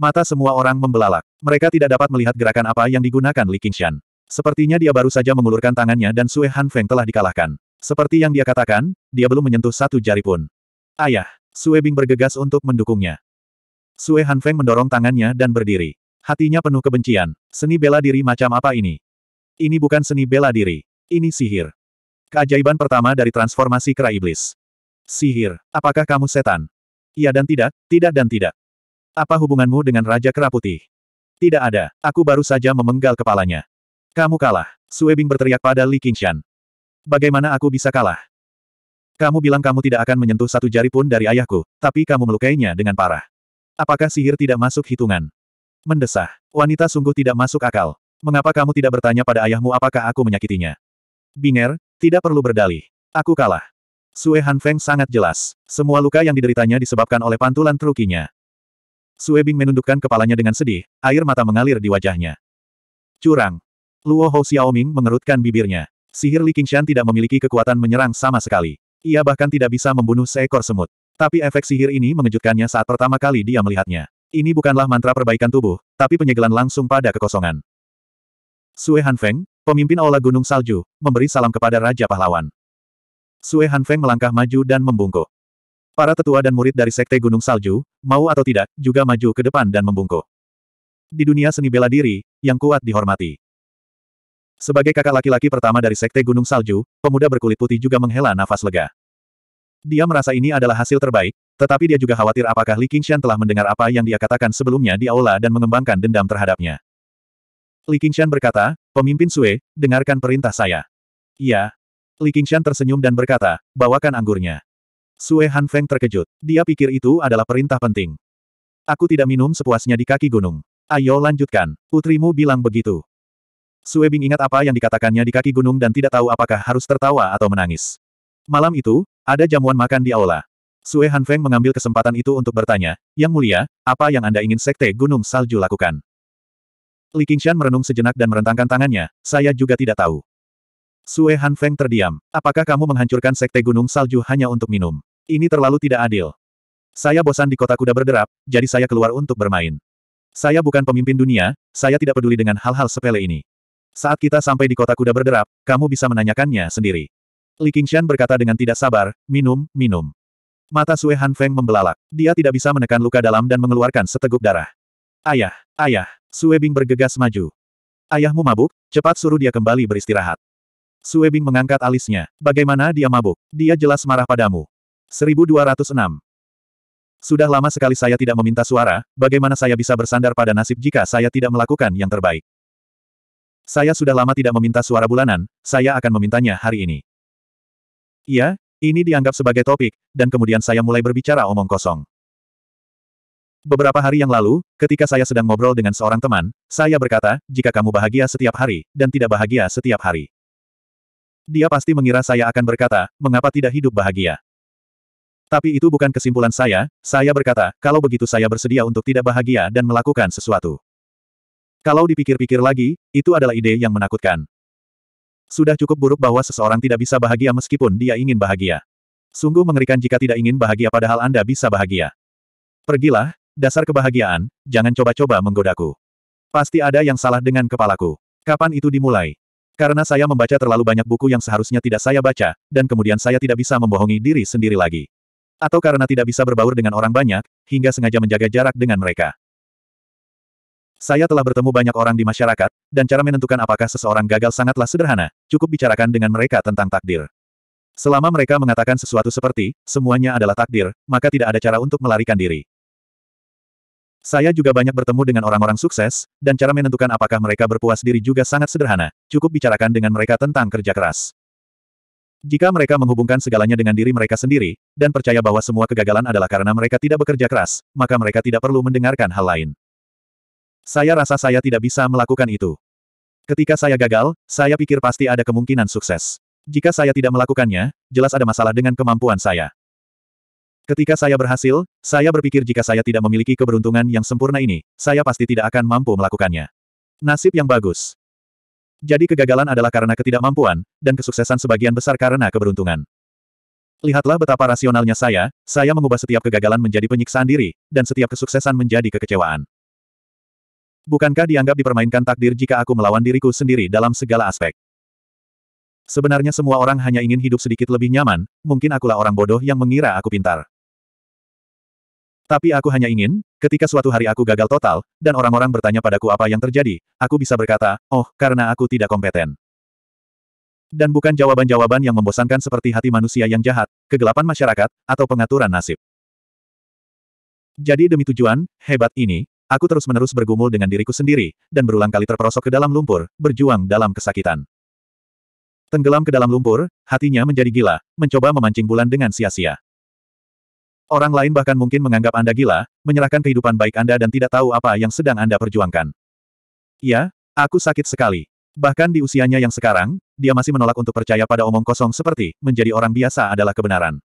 Mata semua orang membelalak. Mereka tidak dapat melihat gerakan apa yang digunakan Li Qingshan. Sepertinya dia baru saja mengulurkan tangannya dan Sue Han Feng telah dikalahkan. Seperti yang dia katakan, dia belum menyentuh satu jari pun. Ayah, Sue Bing bergegas untuk mendukungnya. Sue Han Feng mendorong tangannya dan berdiri. Hatinya penuh kebencian. Seni bela diri macam apa ini? Ini bukan seni bela diri. Ini sihir. Keajaiban pertama dari transformasi kera iblis. Sihir. Apakah kamu setan? Iya dan tidak, tidak dan tidak. Apa hubunganmu dengan Raja Keraputi? Tidak ada, aku baru saja memenggal kepalanya. Kamu kalah. Suebing berteriak pada Li Qingshan. Bagaimana aku bisa kalah? Kamu bilang kamu tidak akan menyentuh satu jari pun dari ayahku, tapi kamu melukainya dengan parah. Apakah sihir tidak masuk hitungan? Mendesah. Wanita sungguh tidak masuk akal. Mengapa kamu tidak bertanya pada ayahmu apakah aku menyakitinya? Binger, tidak perlu berdalih. Aku kalah. Sue Han Feng sangat jelas. Semua luka yang dideritanya disebabkan oleh pantulan trukinya. Sue Bing menundukkan kepalanya dengan sedih, air mata mengalir di wajahnya. Curang. Luo Hou Xiaoming mengerutkan bibirnya. Sihir Li Qingshan tidak memiliki kekuatan menyerang sama sekali. Ia bahkan tidak bisa membunuh seekor semut. Tapi efek sihir ini mengejutkannya saat pertama kali dia melihatnya. Ini bukanlah mantra perbaikan tubuh, tapi penyegelan langsung pada kekosongan. Sue Hanfeng, pemimpin Aula Gunung Salju, memberi salam kepada Raja Pahlawan. Sue Hanfeng melangkah maju dan membungkuk. Para tetua dan murid dari Sekte Gunung Salju, mau atau tidak, juga maju ke depan dan membungkuk. Di dunia seni bela diri, yang kuat dihormati. Sebagai kakak laki-laki pertama dari Sekte Gunung Salju, pemuda berkulit putih juga menghela nafas lega. Dia merasa ini adalah hasil terbaik, tetapi dia juga khawatir apakah Li Qingshan telah mendengar apa yang dia katakan sebelumnya di aula dan mengembangkan dendam terhadapnya. Li Qingshan berkata, Pemimpin Sue, dengarkan perintah saya. Iya. Li Qingshan tersenyum dan berkata, bawakan anggurnya. Sue Han Feng terkejut. Dia pikir itu adalah perintah penting. Aku tidak minum sepuasnya di kaki gunung. Ayo lanjutkan. Putrimu bilang begitu. Sue Bing ingat apa yang dikatakannya di kaki gunung dan tidak tahu apakah harus tertawa atau menangis. Malam itu, ada jamuan makan di aula. Sue Han Feng mengambil kesempatan itu untuk bertanya, Yang mulia, apa yang Anda ingin Sekte Gunung Salju lakukan? Li Qingshan merenung sejenak dan merentangkan tangannya, saya juga tidak tahu. Sue Han Feng terdiam, apakah kamu menghancurkan Sekte Gunung Salju hanya untuk minum? Ini terlalu tidak adil. Saya bosan di kota kuda berderap, jadi saya keluar untuk bermain. Saya bukan pemimpin dunia, saya tidak peduli dengan hal-hal sepele ini. Saat kita sampai di kota kuda berderap, kamu bisa menanyakannya sendiri. Li Qingshan berkata dengan tidak sabar, minum, minum. Mata Sue Han Feng membelalak. Dia tidak bisa menekan luka dalam dan mengeluarkan seteguk darah. Ayah, ayah, Sue Bing bergegas maju. Ayahmu mabuk, cepat suruh dia kembali beristirahat. Sue Bing mengangkat alisnya. Bagaimana dia mabuk? Dia jelas marah padamu. 1206. Sudah lama sekali saya tidak meminta suara, bagaimana saya bisa bersandar pada nasib jika saya tidak melakukan yang terbaik? Saya sudah lama tidak meminta suara bulanan, saya akan memintanya hari ini. Iya, ini dianggap sebagai topik, dan kemudian saya mulai berbicara omong kosong. Beberapa hari yang lalu, ketika saya sedang ngobrol dengan seorang teman, saya berkata, jika kamu bahagia setiap hari, dan tidak bahagia setiap hari. Dia pasti mengira saya akan berkata, mengapa tidak hidup bahagia. Tapi itu bukan kesimpulan saya, saya berkata, kalau begitu saya bersedia untuk tidak bahagia dan melakukan sesuatu. Kalau dipikir-pikir lagi, itu adalah ide yang menakutkan. Sudah cukup buruk bahwa seseorang tidak bisa bahagia meskipun dia ingin bahagia. Sungguh mengerikan jika tidak ingin bahagia padahal Anda bisa bahagia. Pergilah, dasar kebahagiaan, jangan coba-coba menggodaku. Pasti ada yang salah dengan kepalaku. Kapan itu dimulai? Karena saya membaca terlalu banyak buku yang seharusnya tidak saya baca, dan kemudian saya tidak bisa membohongi diri sendiri lagi atau karena tidak bisa berbaur dengan orang banyak, hingga sengaja menjaga jarak dengan mereka. Saya telah bertemu banyak orang di masyarakat, dan cara menentukan apakah seseorang gagal sangatlah sederhana, cukup bicarakan dengan mereka tentang takdir. Selama mereka mengatakan sesuatu seperti, semuanya adalah takdir, maka tidak ada cara untuk melarikan diri. Saya juga banyak bertemu dengan orang-orang sukses, dan cara menentukan apakah mereka berpuas diri juga sangat sederhana, cukup bicarakan dengan mereka tentang kerja keras. Jika mereka menghubungkan segalanya dengan diri mereka sendiri, dan percaya bahwa semua kegagalan adalah karena mereka tidak bekerja keras, maka mereka tidak perlu mendengarkan hal lain. Saya rasa saya tidak bisa melakukan itu. Ketika saya gagal, saya pikir pasti ada kemungkinan sukses. Jika saya tidak melakukannya, jelas ada masalah dengan kemampuan saya. Ketika saya berhasil, saya berpikir jika saya tidak memiliki keberuntungan yang sempurna ini, saya pasti tidak akan mampu melakukannya. Nasib yang bagus. Jadi kegagalan adalah karena ketidakmampuan, dan kesuksesan sebagian besar karena keberuntungan. Lihatlah betapa rasionalnya saya, saya mengubah setiap kegagalan menjadi penyiksaan diri, dan setiap kesuksesan menjadi kekecewaan. Bukankah dianggap dipermainkan takdir jika aku melawan diriku sendiri dalam segala aspek? Sebenarnya semua orang hanya ingin hidup sedikit lebih nyaman, mungkin akulah orang bodoh yang mengira aku pintar. Tapi aku hanya ingin, ketika suatu hari aku gagal total, dan orang-orang bertanya padaku apa yang terjadi, aku bisa berkata, oh, karena aku tidak kompeten. Dan bukan jawaban-jawaban yang membosankan seperti hati manusia yang jahat, kegelapan masyarakat, atau pengaturan nasib. Jadi demi tujuan, hebat ini, aku terus-menerus bergumul dengan diriku sendiri, dan berulang kali terperosok ke dalam lumpur, berjuang dalam kesakitan. Tenggelam ke dalam lumpur, hatinya menjadi gila, mencoba memancing bulan dengan sia-sia. Orang lain bahkan mungkin menganggap Anda gila, menyerahkan kehidupan baik Anda dan tidak tahu apa yang sedang Anda perjuangkan. Ya, aku sakit sekali. Bahkan di usianya yang sekarang, dia masih menolak untuk percaya pada omong kosong seperti, menjadi orang biasa adalah kebenaran.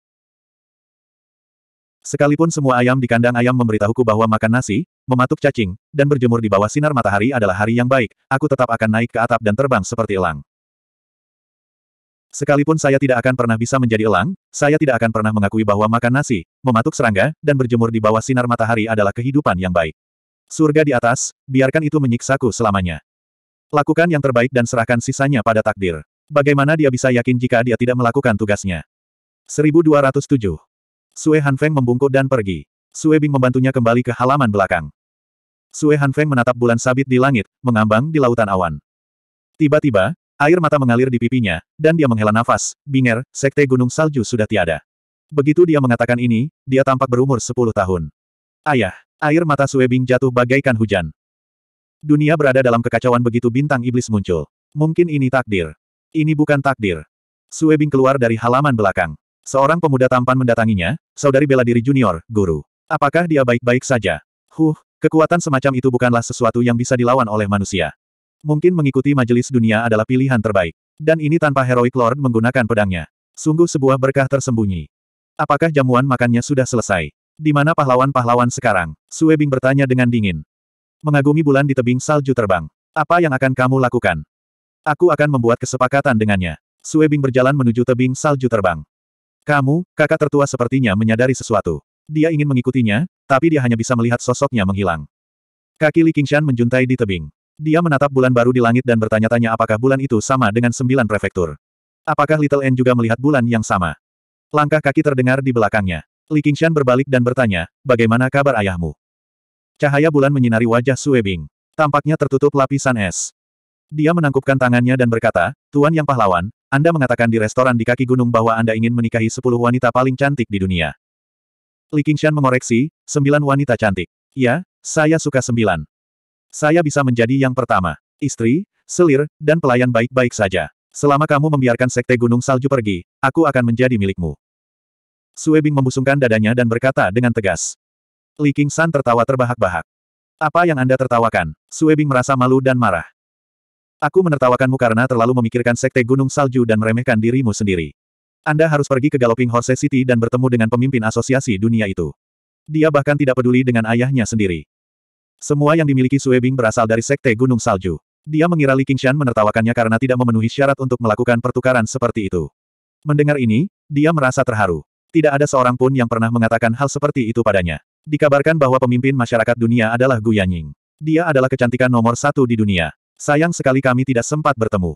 Sekalipun semua ayam di kandang ayam memberitahuku bahwa makan nasi, mematuk cacing, dan berjemur di bawah sinar matahari adalah hari yang baik, aku tetap akan naik ke atap dan terbang seperti elang. Sekalipun saya tidak akan pernah bisa menjadi elang, saya tidak akan pernah mengakui bahwa makan nasi, mematuk serangga, dan berjemur di bawah sinar matahari adalah kehidupan yang baik. Surga di atas, biarkan itu menyiksaku selamanya. Lakukan yang terbaik dan serahkan sisanya pada takdir. Bagaimana dia bisa yakin jika dia tidak melakukan tugasnya? 1207. Sue Hanfeng membungkuk dan pergi. Sue Bing membantunya kembali ke halaman belakang. Sue Hanfeng menatap bulan sabit di langit, mengambang di lautan awan. Tiba-tiba, Air mata mengalir di pipinya, dan dia menghela nafas, Binger, sekte gunung salju sudah tiada. Begitu dia mengatakan ini, dia tampak berumur 10 tahun. Ayah, air mata Suebing jatuh bagaikan hujan. Dunia berada dalam kekacauan begitu bintang iblis muncul. Mungkin ini takdir. Ini bukan takdir. Suebing keluar dari halaman belakang. Seorang pemuda tampan mendatanginya, saudari bela diri junior, guru. Apakah dia baik-baik saja? Huh, kekuatan semacam itu bukanlah sesuatu yang bisa dilawan oleh manusia. Mungkin mengikuti majelis dunia adalah pilihan terbaik. Dan ini tanpa Heroic Lord menggunakan pedangnya. Sungguh sebuah berkah tersembunyi. Apakah jamuan makannya sudah selesai? Di mana pahlawan-pahlawan sekarang? Sue Bing bertanya dengan dingin. Mengagumi bulan di tebing salju terbang. Apa yang akan kamu lakukan? Aku akan membuat kesepakatan dengannya. Sue Bing berjalan menuju tebing salju terbang. Kamu, kakak tertua sepertinya menyadari sesuatu. Dia ingin mengikutinya, tapi dia hanya bisa melihat sosoknya menghilang. Kaki Li Qingshan menjuntai di tebing. Dia menatap bulan baru di langit dan bertanya-tanya apakah bulan itu sama dengan sembilan prefektur. Apakah Little N juga melihat bulan yang sama? Langkah kaki terdengar di belakangnya. Li Qingshan berbalik dan bertanya, bagaimana kabar ayahmu? Cahaya bulan menyinari wajah Sue Bing. Tampaknya tertutup lapisan es. Dia menangkupkan tangannya dan berkata, Tuan Yang Pahlawan, Anda mengatakan di restoran di kaki gunung bahwa Anda ingin menikahi sepuluh wanita paling cantik di dunia. Li Qingshan mengoreksi, sembilan wanita cantik. Ya, saya suka sembilan. Saya bisa menjadi yang pertama. Istri, selir, dan pelayan baik-baik saja. Selama kamu membiarkan sekte Gunung Salju pergi, aku akan menjadi milikmu. Bing membusungkan dadanya dan berkata dengan tegas. Li King San tertawa terbahak-bahak. Apa yang Anda tertawakan? Bing merasa malu dan marah. Aku menertawakanmu karena terlalu memikirkan sekte Gunung Salju dan meremehkan dirimu sendiri. Anda harus pergi ke Galloping Horse City dan bertemu dengan pemimpin asosiasi dunia itu. Dia bahkan tidak peduli dengan ayahnya sendiri. Semua yang dimiliki Sue Bing berasal dari Sekte Gunung Salju. Dia mengira Li Qingshan menertawakannya karena tidak memenuhi syarat untuk melakukan pertukaran seperti itu. Mendengar ini, dia merasa terharu. Tidak ada seorang pun yang pernah mengatakan hal seperti itu padanya. Dikabarkan bahwa pemimpin masyarakat dunia adalah Gu Yanying. Dia adalah kecantikan nomor satu di dunia. Sayang sekali kami tidak sempat bertemu.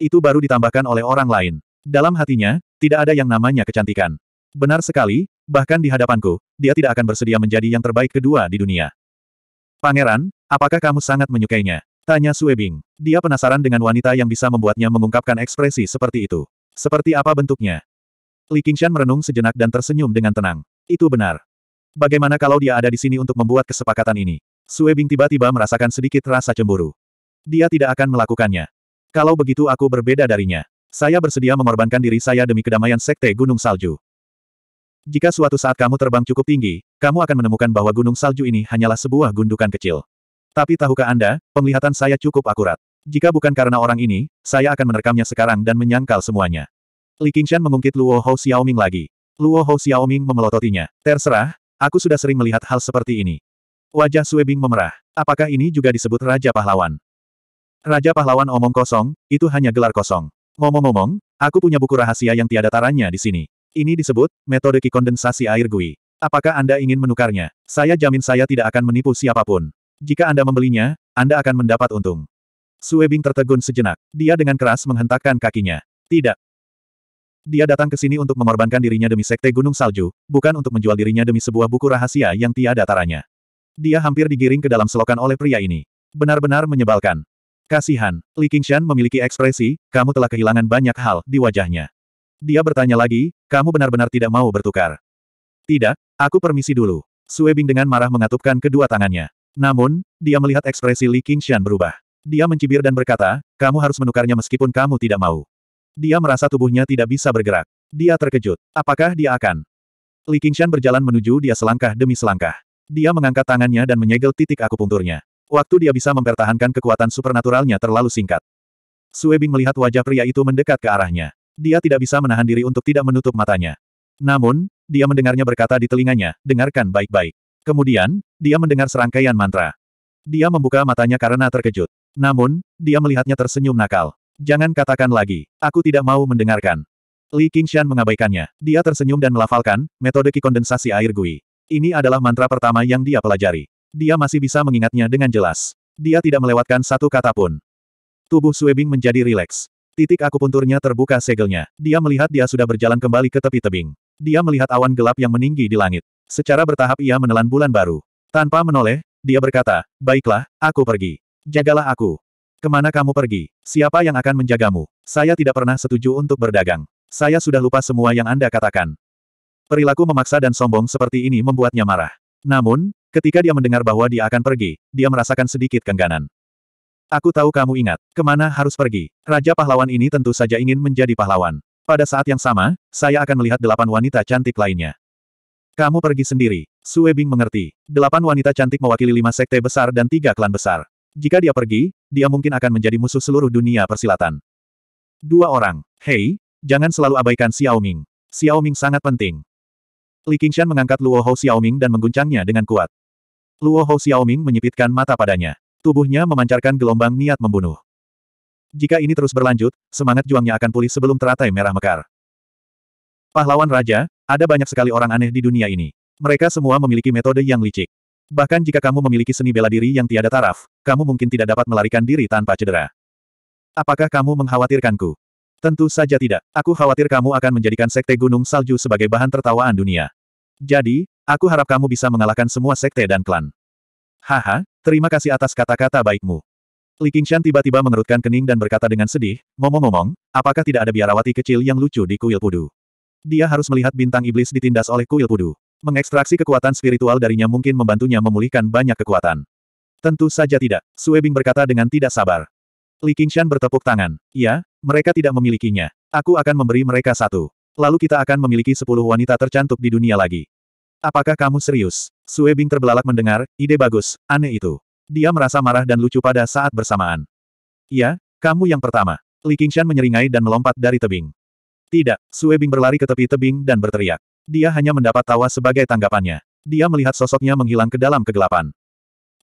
Itu baru ditambahkan oleh orang lain. Dalam hatinya, tidak ada yang namanya kecantikan. Benar sekali, bahkan di hadapanku, dia tidak akan bersedia menjadi yang terbaik kedua di dunia. Pangeran, apakah kamu sangat menyukainya? Tanya Suebing. Dia penasaran dengan wanita yang bisa membuatnya mengungkapkan ekspresi seperti itu. Seperti apa bentuknya? Li Qingshan merenung sejenak dan tersenyum dengan tenang. Itu benar. Bagaimana kalau dia ada di sini untuk membuat kesepakatan ini? Suebing tiba-tiba merasakan sedikit rasa cemburu. Dia tidak akan melakukannya. Kalau begitu aku berbeda darinya. Saya bersedia mengorbankan diri saya demi kedamaian Sekte Gunung Salju. Jika suatu saat kamu terbang cukup tinggi, kamu akan menemukan bahwa gunung salju ini hanyalah sebuah gundukan kecil. Tapi tahukah Anda, penglihatan saya cukup akurat. Jika bukan karena orang ini, saya akan menerkamnya sekarang dan menyangkal semuanya. Li Qingshan mengungkit Luo Hou Xiaoming lagi. Luo Hou Xiaoming memelototinya. Terserah, aku sudah sering melihat hal seperti ini. Wajah Sue Bing memerah. Apakah ini juga disebut Raja Pahlawan? Raja Pahlawan omong kosong, itu hanya gelar kosong. Ngomong-ngomong, aku punya buku rahasia yang tiada taranya di sini. Ini disebut, metode kondensasi air gui. Apakah Anda ingin menukarnya? Saya jamin saya tidak akan menipu siapapun. Jika Anda membelinya, Anda akan mendapat untung. Bing tertegun sejenak. Dia dengan keras menghentakkan kakinya. Tidak. Dia datang ke sini untuk mengorbankan dirinya demi Sekte Gunung Salju, bukan untuk menjual dirinya demi sebuah buku rahasia yang tiada taranya. Dia hampir digiring ke dalam selokan oleh pria ini. Benar-benar menyebalkan. Kasihan, Li Qingshan memiliki ekspresi, kamu telah kehilangan banyak hal di wajahnya. Dia bertanya lagi, kamu benar-benar tidak mau bertukar. Tidak, aku permisi dulu. Sue Bing dengan marah mengatupkan kedua tangannya. Namun, dia melihat ekspresi Li Qingxian berubah. Dia mencibir dan berkata, kamu harus menukarnya meskipun kamu tidak mau. Dia merasa tubuhnya tidak bisa bergerak. Dia terkejut. Apakah dia akan? Li Qingxian berjalan menuju dia selangkah demi selangkah. Dia mengangkat tangannya dan menyegel titik akupunturnya. Waktu dia bisa mempertahankan kekuatan supernaturalnya terlalu singkat. Sue Bing melihat wajah pria itu mendekat ke arahnya. Dia tidak bisa menahan diri untuk tidak menutup matanya. Namun, dia mendengarnya berkata di telinganya, dengarkan baik-baik. Kemudian, dia mendengar serangkaian mantra. Dia membuka matanya karena terkejut. Namun, dia melihatnya tersenyum nakal. Jangan katakan lagi, aku tidak mau mendengarkan. Li Qingshan mengabaikannya. Dia tersenyum dan melafalkan, metode kondensasi air gui. Ini adalah mantra pertama yang dia pelajari. Dia masih bisa mengingatnya dengan jelas. Dia tidak melewatkan satu kata pun. Tubuh Suebing menjadi rileks. Titik akupunturnya terbuka segelnya. Dia melihat dia sudah berjalan kembali ke tepi tebing. Dia melihat awan gelap yang meninggi di langit. Secara bertahap ia menelan bulan baru. Tanpa menoleh, dia berkata, Baiklah, aku pergi. Jagalah aku. Kemana kamu pergi? Siapa yang akan menjagamu? Saya tidak pernah setuju untuk berdagang. Saya sudah lupa semua yang Anda katakan. Perilaku memaksa dan sombong seperti ini membuatnya marah. Namun, ketika dia mendengar bahwa dia akan pergi, dia merasakan sedikit kengganan. Aku tahu kamu ingat, kemana harus pergi. Raja pahlawan ini tentu saja ingin menjadi pahlawan. Pada saat yang sama, saya akan melihat delapan wanita cantik lainnya. Kamu pergi sendiri. Sue Bing mengerti. Delapan wanita cantik mewakili lima sekte besar dan tiga klan besar. Jika dia pergi, dia mungkin akan menjadi musuh seluruh dunia persilatan. Dua orang. Hei, jangan selalu abaikan Xiao Ming. Xiao Ming sangat penting. Li Qingshan mengangkat Luo Hou Ming dan mengguncangnya dengan kuat. Luo Hou Ming menyipitkan mata padanya. Tubuhnya memancarkan gelombang niat membunuh. Jika ini terus berlanjut, semangat juangnya akan pulih sebelum teratai merah mekar. Pahlawan Raja, ada banyak sekali orang aneh di dunia ini. Mereka semua memiliki metode yang licik. Bahkan jika kamu memiliki seni bela diri yang tiada taraf, kamu mungkin tidak dapat melarikan diri tanpa cedera. Apakah kamu mengkhawatirkanku? Tentu saja tidak. Aku khawatir kamu akan menjadikan sekte Gunung Salju sebagai bahan tertawaan dunia. Jadi, aku harap kamu bisa mengalahkan semua sekte dan klan. Haha, terima kasih atas kata-kata baikmu. Li Qingshan tiba-tiba mengerutkan kening dan berkata dengan sedih, "Momong-momong, apakah tidak ada biarawati kecil yang lucu di kuil pudu? Dia harus melihat bintang iblis ditindas oleh kuil pudu. Mengekstraksi kekuatan spiritual darinya mungkin membantunya memulihkan banyak kekuatan. Tentu saja tidak, Bing berkata dengan tidak sabar. Li Qingshan bertepuk tangan. Ya, mereka tidak memilikinya. Aku akan memberi mereka satu. Lalu kita akan memiliki sepuluh wanita tercantik di dunia lagi. Apakah kamu serius? Sue Bing terbelalak mendengar, ide bagus, aneh itu. Dia merasa marah dan lucu pada saat bersamaan. Ya, kamu yang pertama. Li Qingshan menyeringai dan melompat dari tebing. Tidak, Sue Bing berlari ke tepi tebing dan berteriak. Dia hanya mendapat tawa sebagai tanggapannya. Dia melihat sosoknya menghilang ke dalam kegelapan.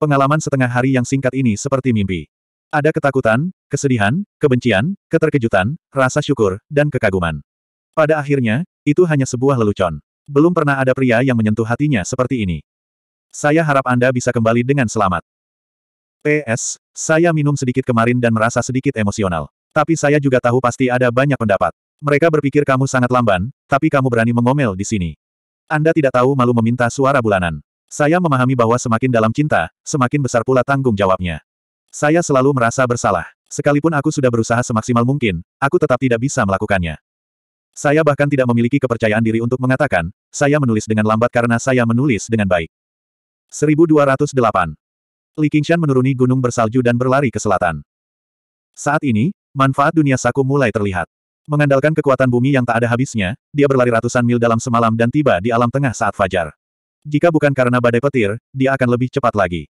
Pengalaman setengah hari yang singkat ini seperti mimpi. Ada ketakutan, kesedihan, kebencian, keterkejutan, rasa syukur, dan kekaguman. Pada akhirnya, itu hanya sebuah lelucon. Belum pernah ada pria yang menyentuh hatinya seperti ini. Saya harap Anda bisa kembali dengan selamat. PS, saya minum sedikit kemarin dan merasa sedikit emosional. Tapi saya juga tahu pasti ada banyak pendapat. Mereka berpikir kamu sangat lamban, tapi kamu berani mengomel di sini. Anda tidak tahu malu meminta suara bulanan. Saya memahami bahwa semakin dalam cinta, semakin besar pula tanggung jawabnya. Saya selalu merasa bersalah. Sekalipun aku sudah berusaha semaksimal mungkin, aku tetap tidak bisa melakukannya. Saya bahkan tidak memiliki kepercayaan diri untuk mengatakan, saya menulis dengan lambat karena saya menulis dengan baik. 1208. Li Qingshan menuruni gunung bersalju dan berlari ke selatan. Saat ini, manfaat dunia saku mulai terlihat. Mengandalkan kekuatan bumi yang tak ada habisnya, dia berlari ratusan mil dalam semalam dan tiba di alam tengah saat fajar. Jika bukan karena badai petir, dia akan lebih cepat lagi.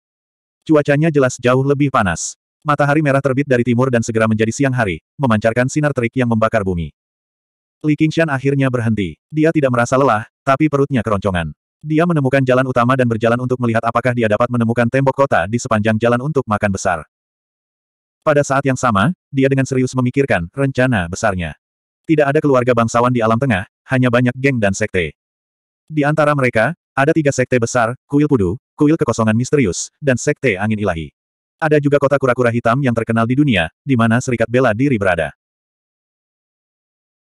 Cuacanya jelas jauh lebih panas. Matahari merah terbit dari timur dan segera menjadi siang hari, memancarkan sinar terik yang membakar bumi. Li Qingshan akhirnya berhenti. Dia tidak merasa lelah, tapi perutnya keroncongan. Dia menemukan jalan utama dan berjalan untuk melihat apakah dia dapat menemukan tembok kota di sepanjang jalan untuk makan besar. Pada saat yang sama, dia dengan serius memikirkan rencana besarnya. Tidak ada keluarga bangsawan di alam tengah, hanya banyak geng dan sekte. Di antara mereka, ada tiga sekte besar, kuil pudu, kuil kekosongan misterius, dan sekte angin ilahi. Ada juga kota kura-kura hitam yang terkenal di dunia, di mana serikat bela diri berada.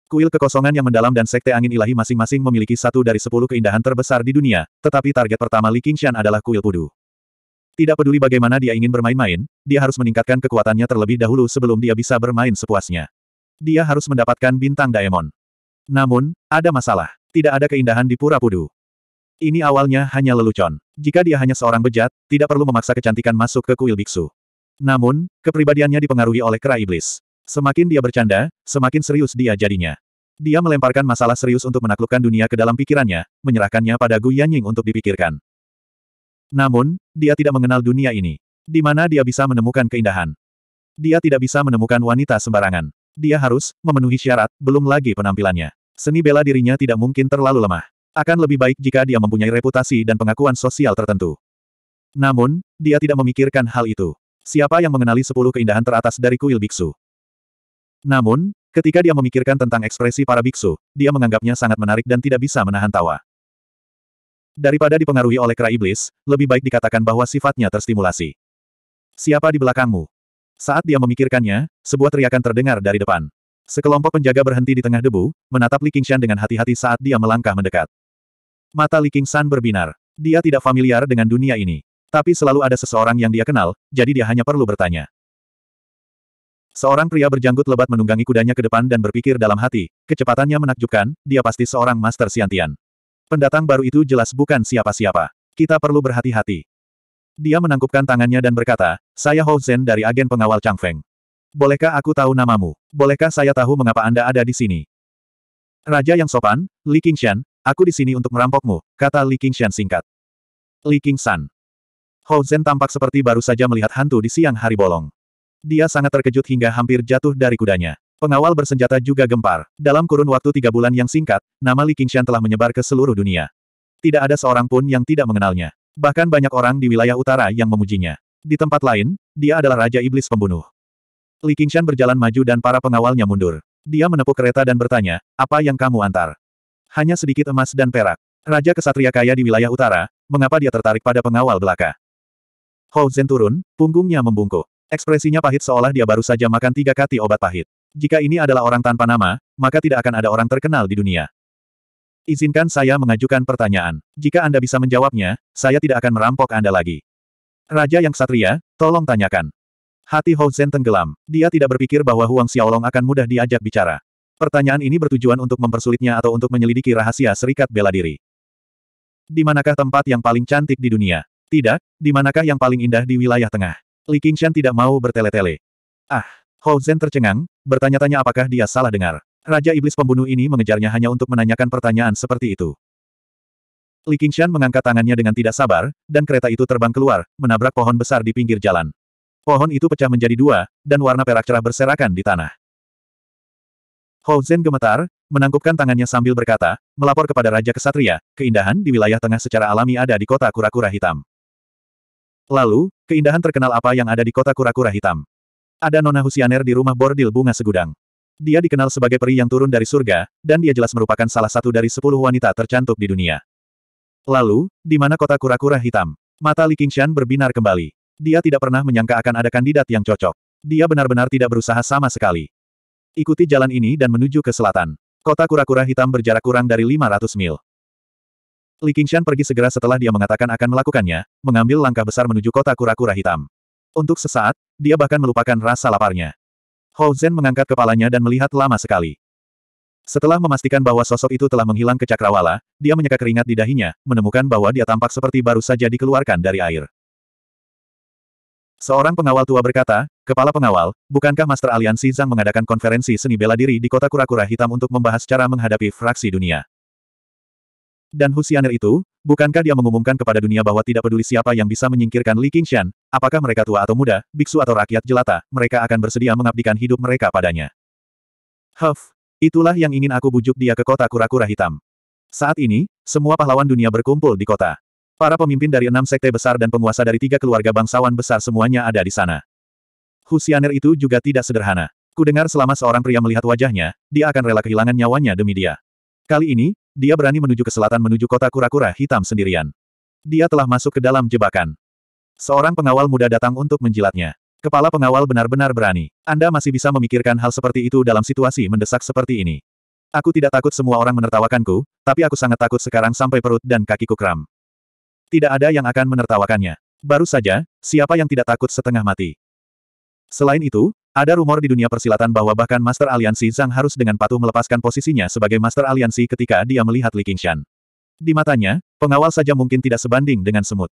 Kuil kekosongan yang mendalam dan sekte angin ilahi masing-masing memiliki satu dari sepuluh keindahan terbesar di dunia, tetapi target pertama Li Qingshan adalah kuil pudu. Tidak peduli bagaimana dia ingin bermain-main, dia harus meningkatkan kekuatannya terlebih dahulu sebelum dia bisa bermain sepuasnya. Dia harus mendapatkan bintang Daemon. Namun, ada masalah. Tidak ada keindahan di Pura Pudu. Ini awalnya hanya lelucon. Jika dia hanya seorang bejat, tidak perlu memaksa kecantikan masuk ke kuil biksu. Namun, kepribadiannya dipengaruhi oleh kera iblis. Semakin dia bercanda, semakin serius dia jadinya. Dia melemparkan masalah serius untuk menaklukkan dunia ke dalam pikirannya, menyerahkannya pada Gu Yanying untuk dipikirkan. Namun, dia tidak mengenal dunia ini. Di mana dia bisa menemukan keindahan. Dia tidak bisa menemukan wanita sembarangan. Dia harus memenuhi syarat, belum lagi penampilannya. Seni bela dirinya tidak mungkin terlalu lemah. Akan lebih baik jika dia mempunyai reputasi dan pengakuan sosial tertentu. Namun, dia tidak memikirkan hal itu. Siapa yang mengenali sepuluh keindahan teratas dari kuil biksu? Namun, ketika dia memikirkan tentang ekspresi para biksu, dia menganggapnya sangat menarik dan tidak bisa menahan tawa. Daripada dipengaruhi oleh kera iblis, lebih baik dikatakan bahwa sifatnya terstimulasi. Siapa di belakangmu? Saat dia memikirkannya, sebuah teriakan terdengar dari depan. Sekelompok penjaga berhenti di tengah debu, menatap Li Qingshan dengan hati-hati saat dia melangkah mendekat. Mata Li Qingshan berbinar. Dia tidak familiar dengan dunia ini. Tapi selalu ada seseorang yang dia kenal, jadi dia hanya perlu bertanya. Seorang pria berjanggut lebat menunggangi kudanya ke depan dan berpikir dalam hati, kecepatannya menakjubkan, dia pasti seorang master siantian. Pendatang baru itu jelas bukan siapa-siapa. Kita perlu berhati-hati. Dia menangkupkan tangannya dan berkata, saya Hou Zhen dari agen pengawal Chang Feng. Bolehkah aku tahu namamu? Bolehkah saya tahu mengapa Anda ada di sini? Raja yang sopan, Li Qingshan, aku di sini untuk merampokmu, kata Li Qingshan singkat. Li Qingshan. Hou Zhen tampak seperti baru saja melihat hantu di siang hari bolong. Dia sangat terkejut hingga hampir jatuh dari kudanya. Pengawal bersenjata juga gempar. Dalam kurun waktu tiga bulan yang singkat, nama Li Qingshan telah menyebar ke seluruh dunia. Tidak ada seorang pun yang tidak mengenalnya. Bahkan banyak orang di wilayah utara yang memujinya. Di tempat lain, dia adalah Raja Iblis Pembunuh. Li Qingshan berjalan maju dan para pengawalnya mundur. Dia menepuk kereta dan bertanya, apa yang kamu antar? Hanya sedikit emas dan perak. Raja kesatria kaya di wilayah utara, mengapa dia tertarik pada pengawal belaka? Hou Zhen turun, punggungnya membungkuk. Ekspresinya pahit seolah dia baru saja makan tiga kati obat pahit. Jika ini adalah orang tanpa nama, maka tidak akan ada orang terkenal di dunia. Izinkan saya mengajukan pertanyaan. Jika Anda bisa menjawabnya, saya tidak akan merampok Anda lagi. Raja yang satria, tolong tanyakan. Hati Hou Zhen tenggelam. Dia tidak berpikir bahwa Huang Xiaolong akan mudah diajak bicara. Pertanyaan ini bertujuan untuk mempersulitnya atau untuk menyelidiki rahasia serikat bela diri. Di manakah tempat yang paling cantik di dunia? Tidak, di manakah yang paling indah di wilayah tengah? Li Qingshan tidak mau bertele-tele. Ah, Hou Zhen tercengang, bertanya-tanya apakah dia salah dengar. Raja Iblis pembunuh ini mengejarnya hanya untuk menanyakan pertanyaan seperti itu. Li Qingshan mengangkat tangannya dengan tidak sabar, dan kereta itu terbang keluar, menabrak pohon besar di pinggir jalan. Pohon itu pecah menjadi dua, dan warna perak cerah berserakan di tanah. Hou Zhen gemetar, menangkupkan tangannya sambil berkata, melapor kepada Raja Kesatria, keindahan di wilayah tengah secara alami ada di kota kura-kura hitam. Lalu, keindahan terkenal apa yang ada di kota kura-kura hitam? Ada nona Husianer di rumah bordil bunga segudang. Dia dikenal sebagai peri yang turun dari surga, dan dia jelas merupakan salah satu dari sepuluh wanita tercantik di dunia. Lalu, di mana kota kura-kura hitam? Mata Li Qingshan berbinar kembali. Dia tidak pernah menyangka akan ada kandidat yang cocok. Dia benar-benar tidak berusaha sama sekali. Ikuti jalan ini dan menuju ke selatan. Kota kura-kura hitam berjarak kurang dari 500 mil. Li Qingshan pergi segera setelah dia mengatakan akan melakukannya, mengambil langkah besar menuju kota kura-kura hitam. Untuk sesaat, dia bahkan melupakan rasa laparnya. Hou Zhen mengangkat kepalanya dan melihat lama sekali. Setelah memastikan bahwa sosok itu telah menghilang ke cakrawala, dia menyeka keringat di dahinya, menemukan bahwa dia tampak seperti baru saja dikeluarkan dari air. Seorang pengawal tua berkata, Kepala pengawal, bukankah Master Aliansi Zhang mengadakan konferensi seni bela diri di kota kura-kura hitam untuk membahas cara menghadapi fraksi dunia? dan Husianer itu, bukankah dia mengumumkan kepada dunia bahwa tidak peduli siapa yang bisa menyingkirkan Li Qingshan, apakah mereka tua atau muda, biksu atau rakyat jelata, mereka akan bersedia mengabdikan hidup mereka padanya. Huff, itulah yang ingin aku bujuk dia ke kota kura-kura hitam. Saat ini, semua pahlawan dunia berkumpul di kota. Para pemimpin dari enam sekte besar dan penguasa dari tiga keluarga bangsawan besar semuanya ada di sana. Husianer itu juga tidak sederhana. Kudengar selama seorang pria melihat wajahnya, dia akan rela kehilangan nyawanya demi dia. Kali ini, dia berani menuju ke selatan menuju kota kura-kura hitam sendirian. Dia telah masuk ke dalam jebakan. Seorang pengawal muda datang untuk menjilatnya. Kepala pengawal benar-benar berani. Anda masih bisa memikirkan hal seperti itu dalam situasi mendesak seperti ini. Aku tidak takut semua orang menertawakanku, tapi aku sangat takut sekarang sampai perut dan kakiku kram. Tidak ada yang akan menertawakannya. Baru saja, siapa yang tidak takut setengah mati? Selain itu, ada rumor di dunia persilatan bahwa bahkan Master Aliansi Zhang harus dengan patuh melepaskan posisinya sebagai Master Aliansi ketika dia melihat Li Qingshan. Di matanya, pengawal saja mungkin tidak sebanding dengan semut.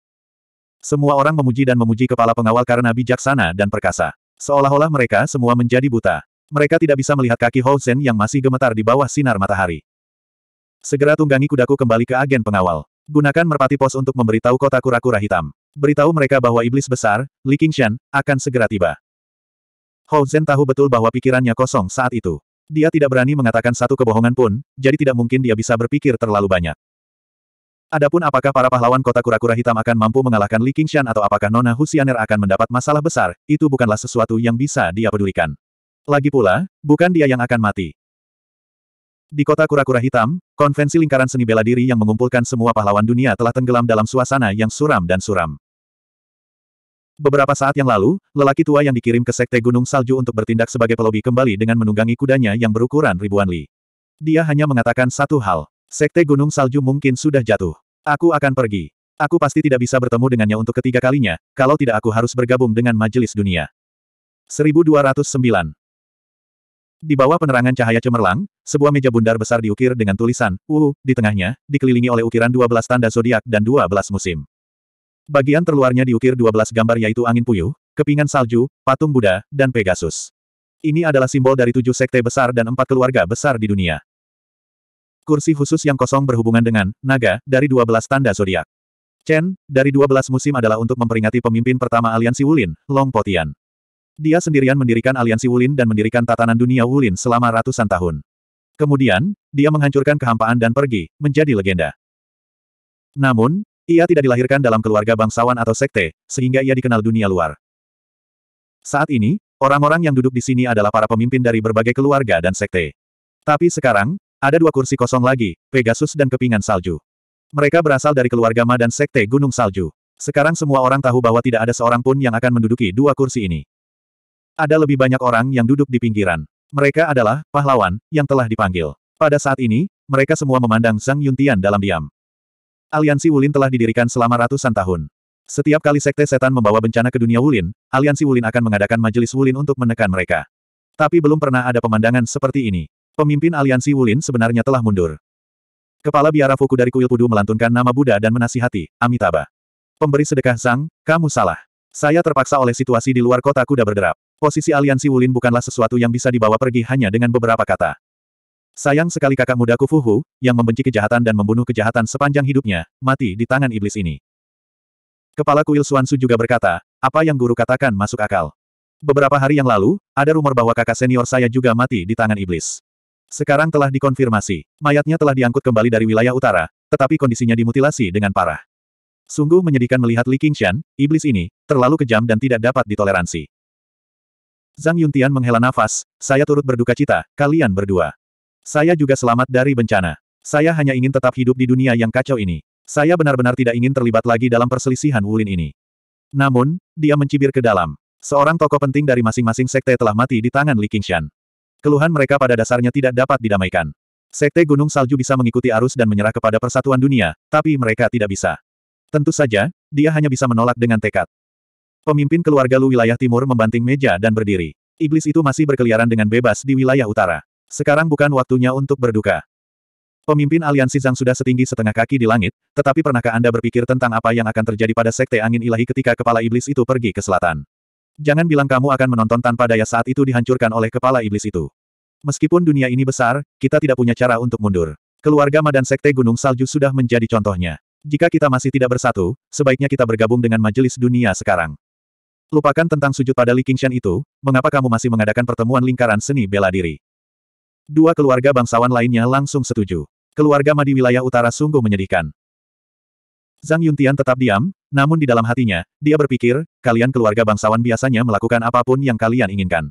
Semua orang memuji dan memuji kepala pengawal karena bijaksana dan perkasa. Seolah-olah mereka semua menjadi buta. Mereka tidak bisa melihat kaki Hou Zhen yang masih gemetar di bawah sinar matahari. Segera tunggangi kudaku kembali ke agen pengawal. Gunakan merpati pos untuk memberitahu kota kura-kura hitam. Beritahu mereka bahwa iblis besar, Li Qingshan, akan segera tiba. Hou Zhen tahu betul bahwa pikirannya kosong saat itu. Dia tidak berani mengatakan satu kebohongan pun, jadi tidak mungkin dia bisa berpikir terlalu banyak. Adapun apakah para pahlawan kota kura-kura hitam akan mampu mengalahkan Li Qingshan atau apakah Nona Husianer akan mendapat masalah besar, itu bukanlah sesuatu yang bisa dia pedulikan. Lagi pula, bukan dia yang akan mati. Di kota kura-kura hitam, konvensi lingkaran seni bela diri yang mengumpulkan semua pahlawan dunia telah tenggelam dalam suasana yang suram dan suram. Beberapa saat yang lalu, lelaki tua yang dikirim ke Sekte Gunung Salju untuk bertindak sebagai pelobi kembali dengan menunggangi kudanya yang berukuran ribuan li. Dia hanya mengatakan satu hal. Sekte Gunung Salju mungkin sudah jatuh. Aku akan pergi. Aku pasti tidak bisa bertemu dengannya untuk ketiga kalinya, kalau tidak aku harus bergabung dengan Majelis Dunia. 1209 Di bawah penerangan cahaya cemerlang, sebuah meja bundar besar diukir dengan tulisan, UU, di tengahnya, dikelilingi oleh ukiran 12 tanda zodiak dan 12 musim. Bagian terluarnya diukir 12 gambar yaitu angin puyuh, kepingan salju, patung Buddha, dan Pegasus. Ini adalah simbol dari tujuh sekte besar dan empat keluarga besar di dunia. Kursi khusus yang kosong berhubungan dengan naga dari 12 tanda zodiak. Chen, dari 12 musim adalah untuk memperingati pemimpin pertama aliansi Wulin, Long Potian. Dia sendirian mendirikan aliansi Wulin dan mendirikan tatanan dunia Wulin selama ratusan tahun. Kemudian, dia menghancurkan kehampaan dan pergi, menjadi legenda. Namun, ia tidak dilahirkan dalam keluarga bangsawan atau sekte, sehingga ia dikenal dunia luar. Saat ini, orang-orang yang duduk di sini adalah para pemimpin dari berbagai keluarga dan sekte. Tapi sekarang, ada dua kursi kosong lagi, Pegasus dan Kepingan Salju. Mereka berasal dari keluarga Ma dan sekte Gunung Salju. Sekarang semua orang tahu bahwa tidak ada seorang pun yang akan menduduki dua kursi ini. Ada lebih banyak orang yang duduk di pinggiran. Mereka adalah pahlawan yang telah dipanggil. Pada saat ini, mereka semua memandang Zhang Yuntian dalam diam. Aliansi Wulin telah didirikan selama ratusan tahun. Setiap kali sekte setan membawa bencana ke dunia Wulin, Aliansi Wulin akan mengadakan majelis Wulin untuk menekan mereka. Tapi belum pernah ada pemandangan seperti ini. Pemimpin Aliansi Wulin sebenarnya telah mundur. Kepala biara Fuku dari kuil Pudu melantunkan nama Buddha dan menasihati, Amitabha. Pemberi sedekah Zhang, kamu salah. Saya terpaksa oleh situasi di luar kota kuda berderap. Posisi Aliansi Wulin bukanlah sesuatu yang bisa dibawa pergi hanya dengan beberapa kata. Sayang sekali kakak muda Kufuhu, yang membenci kejahatan dan membunuh kejahatan sepanjang hidupnya, mati di tangan iblis ini. Kepala kuil Suansu juga berkata, apa yang guru katakan masuk akal. Beberapa hari yang lalu, ada rumor bahwa kakak senior saya juga mati di tangan iblis. Sekarang telah dikonfirmasi, mayatnya telah diangkut kembali dari wilayah utara, tetapi kondisinya dimutilasi dengan parah. Sungguh menyedihkan melihat Li Qingshan, iblis ini, terlalu kejam dan tidak dapat ditoleransi. Zhang Yuntian menghela nafas, saya turut berduka cita, kalian berdua. Saya juga selamat dari bencana. Saya hanya ingin tetap hidup di dunia yang kacau ini. Saya benar-benar tidak ingin terlibat lagi dalam perselisihan Wulin ini. Namun, dia mencibir ke dalam. Seorang tokoh penting dari masing-masing sekte telah mati di tangan Li Qingshan. Keluhan mereka pada dasarnya tidak dapat didamaikan. Sekte Gunung Salju bisa mengikuti arus dan menyerah kepada persatuan dunia, tapi mereka tidak bisa. Tentu saja, dia hanya bisa menolak dengan tekad. Pemimpin keluarga Lu wilayah timur membanting meja dan berdiri. Iblis itu masih berkeliaran dengan bebas di wilayah utara. Sekarang bukan waktunya untuk berduka. Pemimpin aliansi Zhang sudah setinggi setengah kaki di langit, tetapi pernahkah Anda berpikir tentang apa yang akan terjadi pada sekte angin ilahi ketika kepala iblis itu pergi ke selatan? Jangan bilang kamu akan menonton tanpa daya saat itu dihancurkan oleh kepala iblis itu. Meskipun dunia ini besar, kita tidak punya cara untuk mundur. Keluarga Madan Sekte Gunung Salju sudah menjadi contohnya. Jika kita masih tidak bersatu, sebaiknya kita bergabung dengan majelis dunia sekarang. Lupakan tentang sujud pada Li Qingshan itu, mengapa kamu masih mengadakan pertemuan lingkaran seni bela diri? Dua keluarga bangsawan lainnya langsung setuju. Keluarga Madi wilayah utara sungguh menyedihkan. Zhang Yuntian tetap diam, namun di dalam hatinya, dia berpikir, kalian keluarga bangsawan biasanya melakukan apapun yang kalian inginkan.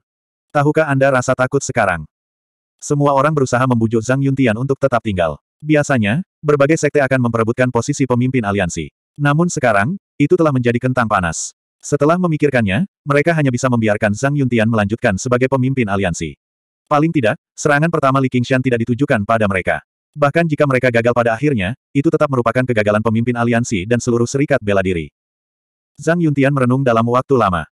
Tahukah Anda rasa takut sekarang? Semua orang berusaha membujuk Zhang Yuntian untuk tetap tinggal. Biasanya, berbagai sekte akan memperebutkan posisi pemimpin aliansi. Namun sekarang, itu telah menjadi kentang panas. Setelah memikirkannya, mereka hanya bisa membiarkan Zhang Yuntian melanjutkan sebagai pemimpin aliansi. Paling tidak, serangan pertama Li Qingshan tidak ditujukan pada mereka. Bahkan jika mereka gagal pada akhirnya, itu tetap merupakan kegagalan pemimpin aliansi dan seluruh serikat bela diri. Zhang Yuntian merenung dalam waktu lama.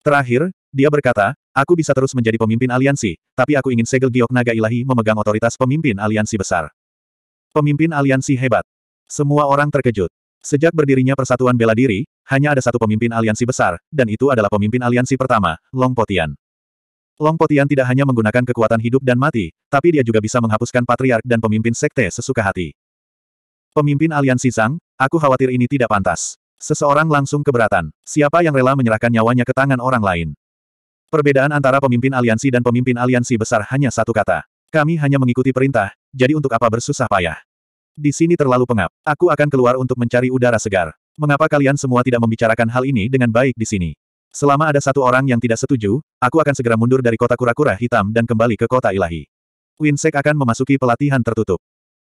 Terakhir, dia berkata, aku bisa terus menjadi pemimpin aliansi, tapi aku ingin segel giok naga ilahi memegang otoritas pemimpin aliansi besar. Pemimpin aliansi hebat. Semua orang terkejut. Sejak berdirinya persatuan bela diri, hanya ada satu pemimpin aliansi besar, dan itu adalah pemimpin aliansi pertama, Long Potian. Long Potian tidak hanya menggunakan kekuatan hidup dan mati, tapi dia juga bisa menghapuskan patriark dan pemimpin sekte sesuka hati. Pemimpin aliansi Zhang, aku khawatir ini tidak pantas. Seseorang langsung keberatan. Siapa yang rela menyerahkan nyawanya ke tangan orang lain? Perbedaan antara pemimpin aliansi dan pemimpin aliansi besar hanya satu kata. Kami hanya mengikuti perintah, jadi untuk apa bersusah payah? Di sini terlalu pengap. Aku akan keluar untuk mencari udara segar. Mengapa kalian semua tidak membicarakan hal ini dengan baik di sini? Selama ada satu orang yang tidak setuju, aku akan segera mundur dari kota kura-kura hitam dan kembali ke kota ilahi. Winsek akan memasuki pelatihan tertutup.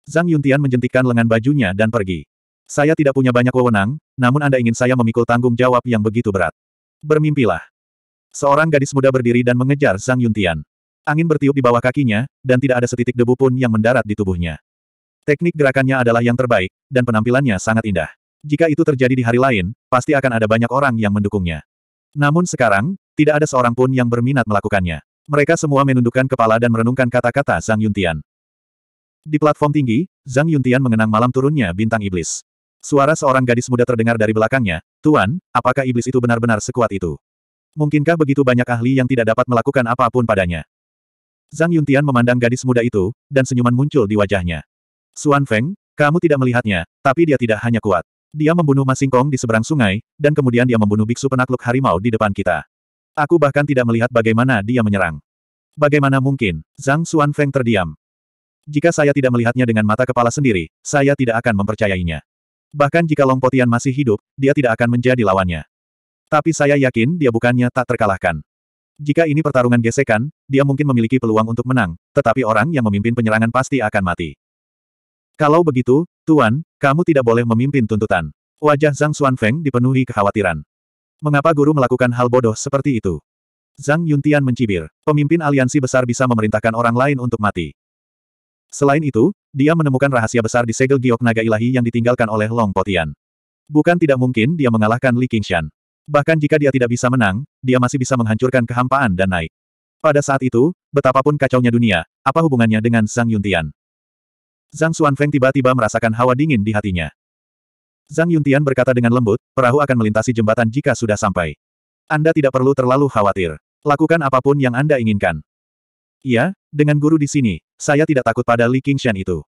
Zhang Yuntian menjentikkan lengan bajunya dan pergi. Saya tidak punya banyak wewenang, namun Anda ingin saya memikul tanggung jawab yang begitu berat. Bermimpilah. Seorang gadis muda berdiri dan mengejar Zhang Yuntian. Angin bertiup di bawah kakinya, dan tidak ada setitik debu pun yang mendarat di tubuhnya. Teknik gerakannya adalah yang terbaik, dan penampilannya sangat indah. Jika itu terjadi di hari lain, pasti akan ada banyak orang yang mendukungnya. Namun sekarang, tidak ada seorang pun yang berminat melakukannya. Mereka semua menundukkan kepala dan merenungkan kata-kata Zhang Yuntian. Di platform tinggi, Zhang Yuntian mengenang malam turunnya bintang iblis. Suara seorang gadis muda terdengar dari belakangnya, Tuan, apakah iblis itu benar-benar sekuat itu? Mungkinkah begitu banyak ahli yang tidak dapat melakukan apapun padanya? Zhang Yuntian memandang gadis muda itu, dan senyuman muncul di wajahnya. Suan Feng, kamu tidak melihatnya, tapi dia tidak hanya kuat. Dia membunuh Masingkong di seberang sungai, dan kemudian dia membunuh biksu penakluk harimau di depan kita. Aku bahkan tidak melihat bagaimana dia menyerang. Bagaimana mungkin? Zhang Xuan Feng terdiam. Jika saya tidak melihatnya dengan mata kepala sendiri, saya tidak akan mempercayainya. Bahkan jika Long Potian masih hidup, dia tidak akan menjadi lawannya. Tapi saya yakin dia bukannya tak terkalahkan. Jika ini pertarungan gesekan, dia mungkin memiliki peluang untuk menang, tetapi orang yang memimpin penyerangan pasti akan mati. Kalau begitu, Tuan, kamu tidak boleh memimpin tuntutan. Wajah Zhang Xuanfeng dipenuhi kekhawatiran. Mengapa guru melakukan hal bodoh seperti itu? Zhang Yuntian mencibir. Pemimpin aliansi besar bisa memerintahkan orang lain untuk mati. Selain itu, dia menemukan rahasia besar di segel giok naga ilahi yang ditinggalkan oleh Long Potian. Bukan tidak mungkin dia mengalahkan Li Qingshan. Bahkan jika dia tidak bisa menang, dia masih bisa menghancurkan kehampaan dan naik. Pada saat itu, betapapun kacaunya dunia, apa hubungannya dengan Zhang Yuntian? Zhang Xuanfeng tiba-tiba merasakan hawa dingin di hatinya. Zhang Yuntian berkata dengan lembut, perahu akan melintasi jembatan jika sudah sampai. Anda tidak perlu terlalu khawatir. Lakukan apapun yang Anda inginkan. Iya, dengan guru di sini, saya tidak takut pada Li Qingshan itu.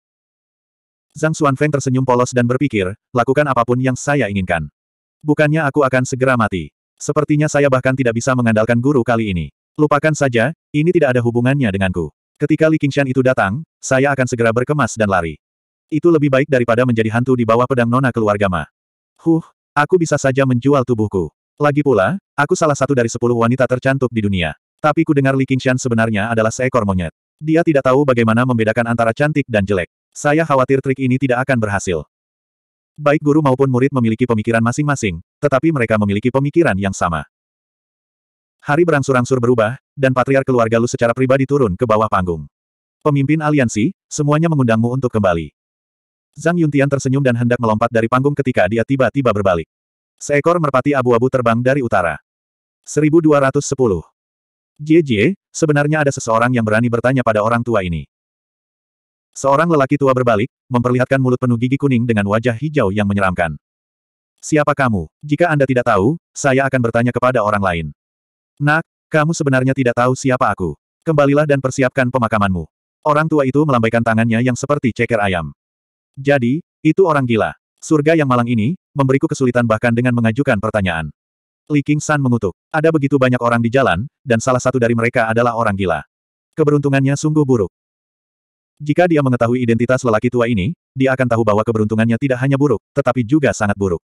Zhang Xuanfeng tersenyum polos dan berpikir, lakukan apapun yang saya inginkan. Bukannya aku akan segera mati. Sepertinya saya bahkan tidak bisa mengandalkan guru kali ini. Lupakan saja, ini tidak ada hubungannya denganku. Ketika Li Qingshan itu datang, saya akan segera berkemas dan lari. Itu lebih baik daripada menjadi hantu di bawah pedang nona keluarga Ma. Huh, aku bisa saja menjual tubuhku. Lagi pula, aku salah satu dari sepuluh wanita tercantik di dunia. Tapi ku dengar Li Qingshan sebenarnya adalah seekor monyet. Dia tidak tahu bagaimana membedakan antara cantik dan jelek. Saya khawatir trik ini tidak akan berhasil. Baik guru maupun murid memiliki pemikiran masing-masing, tetapi mereka memiliki pemikiran yang sama. Hari berangsur-angsur berubah, dan patriar keluarga Lu secara pribadi turun ke bawah panggung. Pemimpin aliansi, semuanya mengundangmu untuk kembali. Zhang Yuntian tersenyum dan hendak melompat dari panggung ketika dia tiba-tiba berbalik. Seekor merpati abu-abu terbang dari utara. 1210. Jie Jie, sebenarnya ada seseorang yang berani bertanya pada orang tua ini. Seorang lelaki tua berbalik, memperlihatkan mulut penuh gigi kuning dengan wajah hijau yang menyeramkan. Siapa kamu? Jika Anda tidak tahu, saya akan bertanya kepada orang lain. Nak, kamu sebenarnya tidak tahu siapa aku. Kembalilah dan persiapkan pemakamanmu. Orang tua itu melambaikan tangannya yang seperti ceker ayam. Jadi, itu orang gila. Surga yang malang ini, memberiku kesulitan bahkan dengan mengajukan pertanyaan. Li King San mengutuk. Ada begitu banyak orang di jalan, dan salah satu dari mereka adalah orang gila. Keberuntungannya sungguh buruk. Jika dia mengetahui identitas lelaki tua ini, dia akan tahu bahwa keberuntungannya tidak hanya buruk, tetapi juga sangat buruk.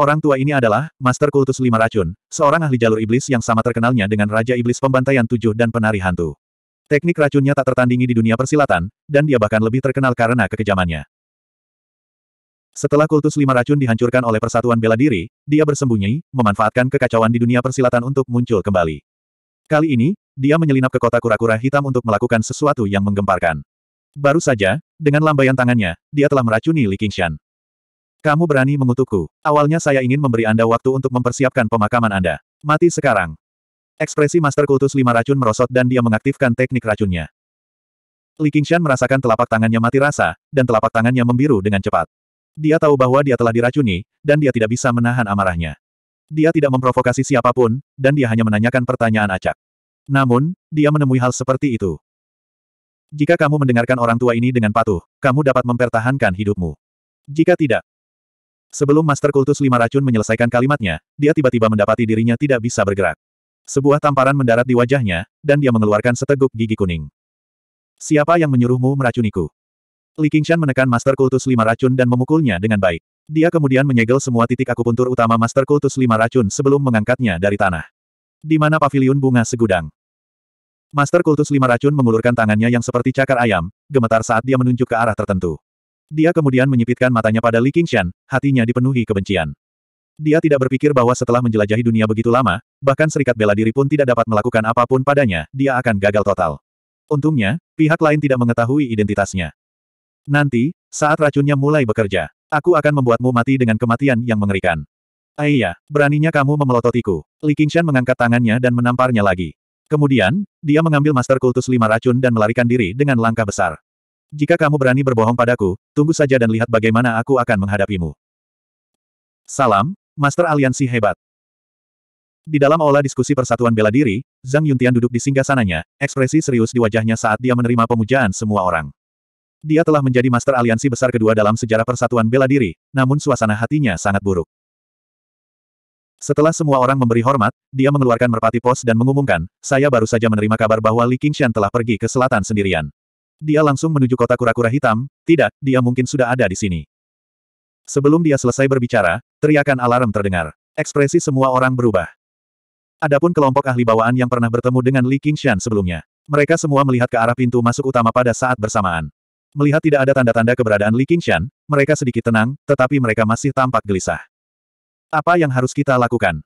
Orang tua ini adalah, Master Kultus Lima Racun, seorang ahli jalur iblis yang sama terkenalnya dengan Raja Iblis Pembantaian Tujuh dan Penari Hantu. Teknik racunnya tak tertandingi di dunia persilatan, dan dia bahkan lebih terkenal karena kekejamannya. Setelah kultus lima racun dihancurkan oleh persatuan bela diri, dia bersembunyi, memanfaatkan kekacauan di dunia persilatan untuk muncul kembali. Kali ini, dia menyelinap ke kota kura-kura hitam untuk melakukan sesuatu yang menggemparkan. Baru saja, dengan lambaian tangannya, dia telah meracuni Li Qingshan. Kamu berani mengutukku. Awalnya saya ingin memberi Anda waktu untuk mempersiapkan pemakaman Anda. Mati sekarang. Ekspresi Master Kultus Lima Racun merosot dan dia mengaktifkan teknik racunnya. Li Qingshan merasakan telapak tangannya mati rasa, dan telapak tangannya membiru dengan cepat. Dia tahu bahwa dia telah diracuni, dan dia tidak bisa menahan amarahnya. Dia tidak memprovokasi siapapun, dan dia hanya menanyakan pertanyaan acak. Namun, dia menemui hal seperti itu. Jika kamu mendengarkan orang tua ini dengan patuh, kamu dapat mempertahankan hidupmu. Jika tidak, Sebelum Master Kultus Lima Racun menyelesaikan kalimatnya, dia tiba-tiba mendapati dirinya tidak bisa bergerak. Sebuah tamparan mendarat di wajahnya, dan dia mengeluarkan seteguk gigi kuning. Siapa yang menyuruhmu meracuniku? Li Qingshan menekan Master Kultus Lima Racun dan memukulnya dengan baik. Dia kemudian menyegel semua titik akupuntur utama Master Kultus Lima Racun sebelum mengangkatnya dari tanah. Di mana pavilion bunga segudang? Master Kultus Lima Racun mengulurkan tangannya yang seperti cakar ayam, gemetar saat dia menunjuk ke arah tertentu. Dia kemudian menyipitkan matanya pada Li Qingshan, hatinya dipenuhi kebencian. Dia tidak berpikir bahwa setelah menjelajahi dunia begitu lama, bahkan serikat bela diri pun tidak dapat melakukan apapun padanya, dia akan gagal total. Untungnya, pihak lain tidak mengetahui identitasnya. Nanti, saat racunnya mulai bekerja, aku akan membuatmu mati dengan kematian yang mengerikan. Ayah, eh beraninya kamu memelototiku. Li Qingshan mengangkat tangannya dan menamparnya lagi. Kemudian, dia mengambil master kultus lima racun dan melarikan diri dengan langkah besar. Jika kamu berani berbohong padaku, tunggu saja dan lihat bagaimana aku akan menghadapimu. Salam, Master Aliansi Hebat. Di dalam olah diskusi persatuan bela diri, Zhang Yuntian duduk di singgah sananya, ekspresi serius di wajahnya saat dia menerima pemujaan semua orang. Dia telah menjadi Master Aliansi besar kedua dalam sejarah persatuan bela diri, namun suasana hatinya sangat buruk. Setelah semua orang memberi hormat, dia mengeluarkan merpati pos dan mengumumkan, saya baru saja menerima kabar bahwa Li Qingshan telah pergi ke selatan sendirian dia langsung menuju kota kura-kura hitam, tidak, dia mungkin sudah ada di sini. Sebelum dia selesai berbicara, teriakan alarm terdengar. Ekspresi semua orang berubah. Adapun kelompok ahli bawaan yang pernah bertemu dengan Li Qingshan sebelumnya, mereka semua melihat ke arah pintu masuk utama pada saat bersamaan. Melihat tidak ada tanda-tanda keberadaan Li Qingshan, mereka sedikit tenang, tetapi mereka masih tampak gelisah. Apa yang harus kita lakukan?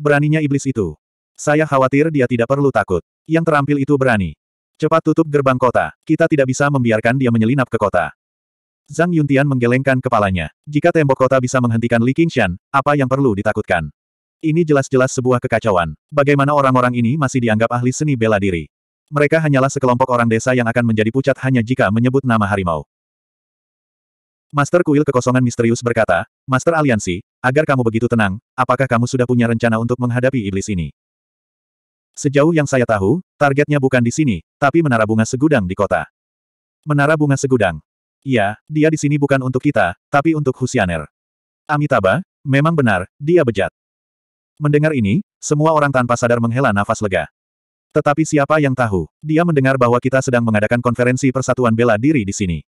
Beraninya iblis itu. Saya khawatir dia tidak perlu takut. Yang terampil itu berani. Cepat tutup gerbang kota. Kita tidak bisa membiarkan dia menyelinap ke kota. Zhang Yuntian menggelengkan kepalanya. Jika tembok kota bisa menghentikan Li Qingshan, apa yang perlu ditakutkan? Ini jelas-jelas sebuah kekacauan. Bagaimana orang-orang ini masih dianggap ahli seni bela diri? Mereka hanyalah sekelompok orang desa yang akan menjadi pucat hanya jika menyebut nama harimau. Master Kuil Kekosongan Misterius berkata, Master Aliansi, agar kamu begitu tenang, apakah kamu sudah punya rencana untuk menghadapi iblis ini? Sejauh yang saya tahu, targetnya bukan di sini, tapi menara bunga segudang di kota. Menara bunga segudang. Iya, dia di sini bukan untuk kita, tapi untuk Husianer. Amitabha, memang benar, dia bejat. Mendengar ini, semua orang tanpa sadar menghela nafas lega. Tetapi siapa yang tahu, dia mendengar bahwa kita sedang mengadakan konferensi persatuan bela diri di sini.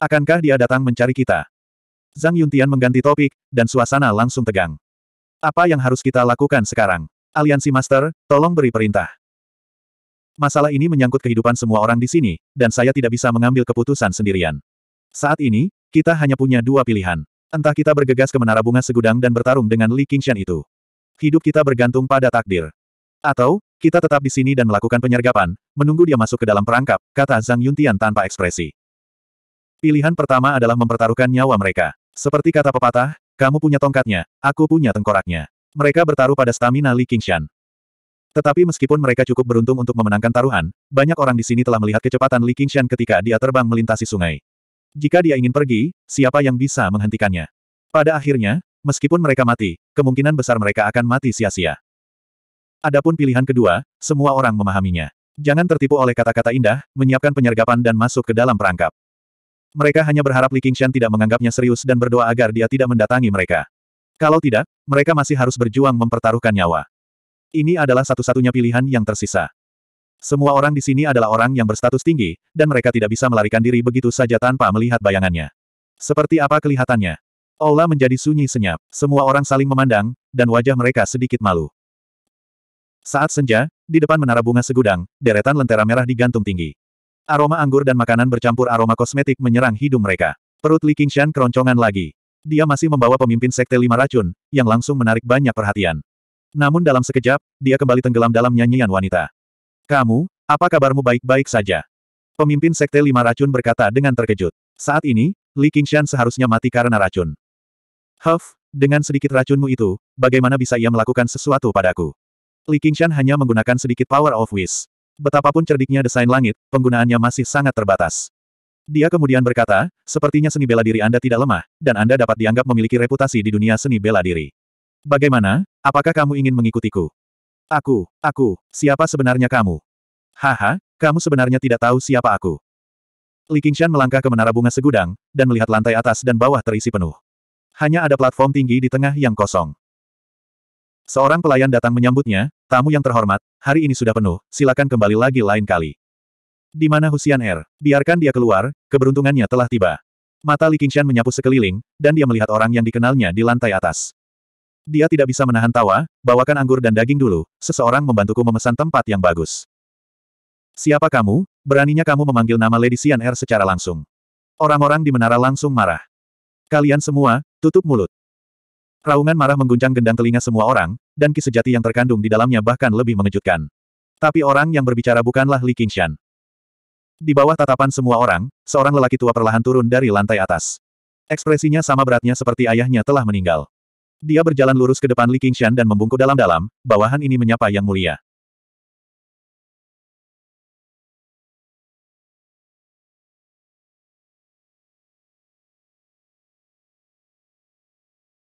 Akankah dia datang mencari kita? Zhang Yuntian mengganti topik, dan suasana langsung tegang. Apa yang harus kita lakukan sekarang? Aliansi Master, tolong beri perintah. Masalah ini menyangkut kehidupan semua orang di sini, dan saya tidak bisa mengambil keputusan sendirian. Saat ini, kita hanya punya dua pilihan. Entah kita bergegas ke Menara Bunga Segudang dan bertarung dengan Li Qingshan itu. Hidup kita bergantung pada takdir. Atau, kita tetap di sini dan melakukan penyergapan, menunggu dia masuk ke dalam perangkap, kata Zhang Yuntian tanpa ekspresi. Pilihan pertama adalah mempertaruhkan nyawa mereka. Seperti kata pepatah, kamu punya tongkatnya, aku punya tengkoraknya. Mereka bertaruh pada stamina Li Qingshan. Tetapi meskipun mereka cukup beruntung untuk memenangkan taruhan, banyak orang di sini telah melihat kecepatan Li Qingshan ketika dia terbang melintasi sungai. Jika dia ingin pergi, siapa yang bisa menghentikannya? Pada akhirnya, meskipun mereka mati, kemungkinan besar mereka akan mati sia-sia. Adapun pilihan kedua, semua orang memahaminya. Jangan tertipu oleh kata-kata indah, menyiapkan penyergapan dan masuk ke dalam perangkap. Mereka hanya berharap Li Qingshan tidak menganggapnya serius dan berdoa agar dia tidak mendatangi mereka. Kalau tidak, mereka masih harus berjuang mempertaruhkan nyawa. Ini adalah satu-satunya pilihan yang tersisa. Semua orang di sini adalah orang yang berstatus tinggi, dan mereka tidak bisa melarikan diri begitu saja tanpa melihat bayangannya. Seperti apa kelihatannya? Aula menjadi sunyi senyap, semua orang saling memandang, dan wajah mereka sedikit malu. Saat senja, di depan menara bunga segudang, deretan lentera merah digantung tinggi. Aroma anggur dan makanan bercampur aroma kosmetik menyerang hidung mereka. Perut Li Qingshan keroncongan lagi dia masih membawa pemimpin Sekte Lima Racun, yang langsung menarik banyak perhatian. Namun dalam sekejap, dia kembali tenggelam dalam nyanyian wanita. Kamu, apa kabarmu baik-baik saja? Pemimpin Sekte Lima Racun berkata dengan terkejut. Saat ini, Li Qingshan seharusnya mati karena racun. Huff, dengan sedikit racunmu itu, bagaimana bisa ia melakukan sesuatu padaku? Li Qingshan hanya menggunakan sedikit power of wish. Betapapun cerdiknya desain langit, penggunaannya masih sangat terbatas. Dia kemudian berkata, sepertinya seni bela diri Anda tidak lemah, dan Anda dapat dianggap memiliki reputasi di dunia seni bela diri. Bagaimana, apakah kamu ingin mengikutiku? Aku, aku, siapa sebenarnya kamu? Haha, kamu sebenarnya tidak tahu siapa aku. Li Qingshan melangkah ke menara bunga segudang, dan melihat lantai atas dan bawah terisi penuh. Hanya ada platform tinggi di tengah yang kosong. Seorang pelayan datang menyambutnya, tamu yang terhormat, hari ini sudah penuh, silakan kembali lagi lain kali. Di mana Husian Er? Biarkan dia keluar, keberuntungannya telah tiba. Mata Li Qingshan menyapu sekeliling, dan dia melihat orang yang dikenalnya di lantai atas. Dia tidak bisa menahan tawa, bawakan anggur dan daging dulu, seseorang membantuku memesan tempat yang bagus. Siapa kamu? Beraninya kamu memanggil nama Lady Xian Er secara langsung. Orang-orang di menara langsung marah. Kalian semua, tutup mulut. Raungan marah mengguncang gendang telinga semua orang, dan kisejati yang terkandung di dalamnya bahkan lebih mengejutkan. Tapi orang yang berbicara bukanlah Li Qingshan. Di bawah tatapan semua orang, seorang lelaki tua perlahan turun dari lantai atas. Ekspresinya sama beratnya seperti ayahnya telah meninggal. Dia berjalan lurus ke depan Li Qingshan dan membungkuk dalam-dalam, bawahan ini menyapa Yang Mulia.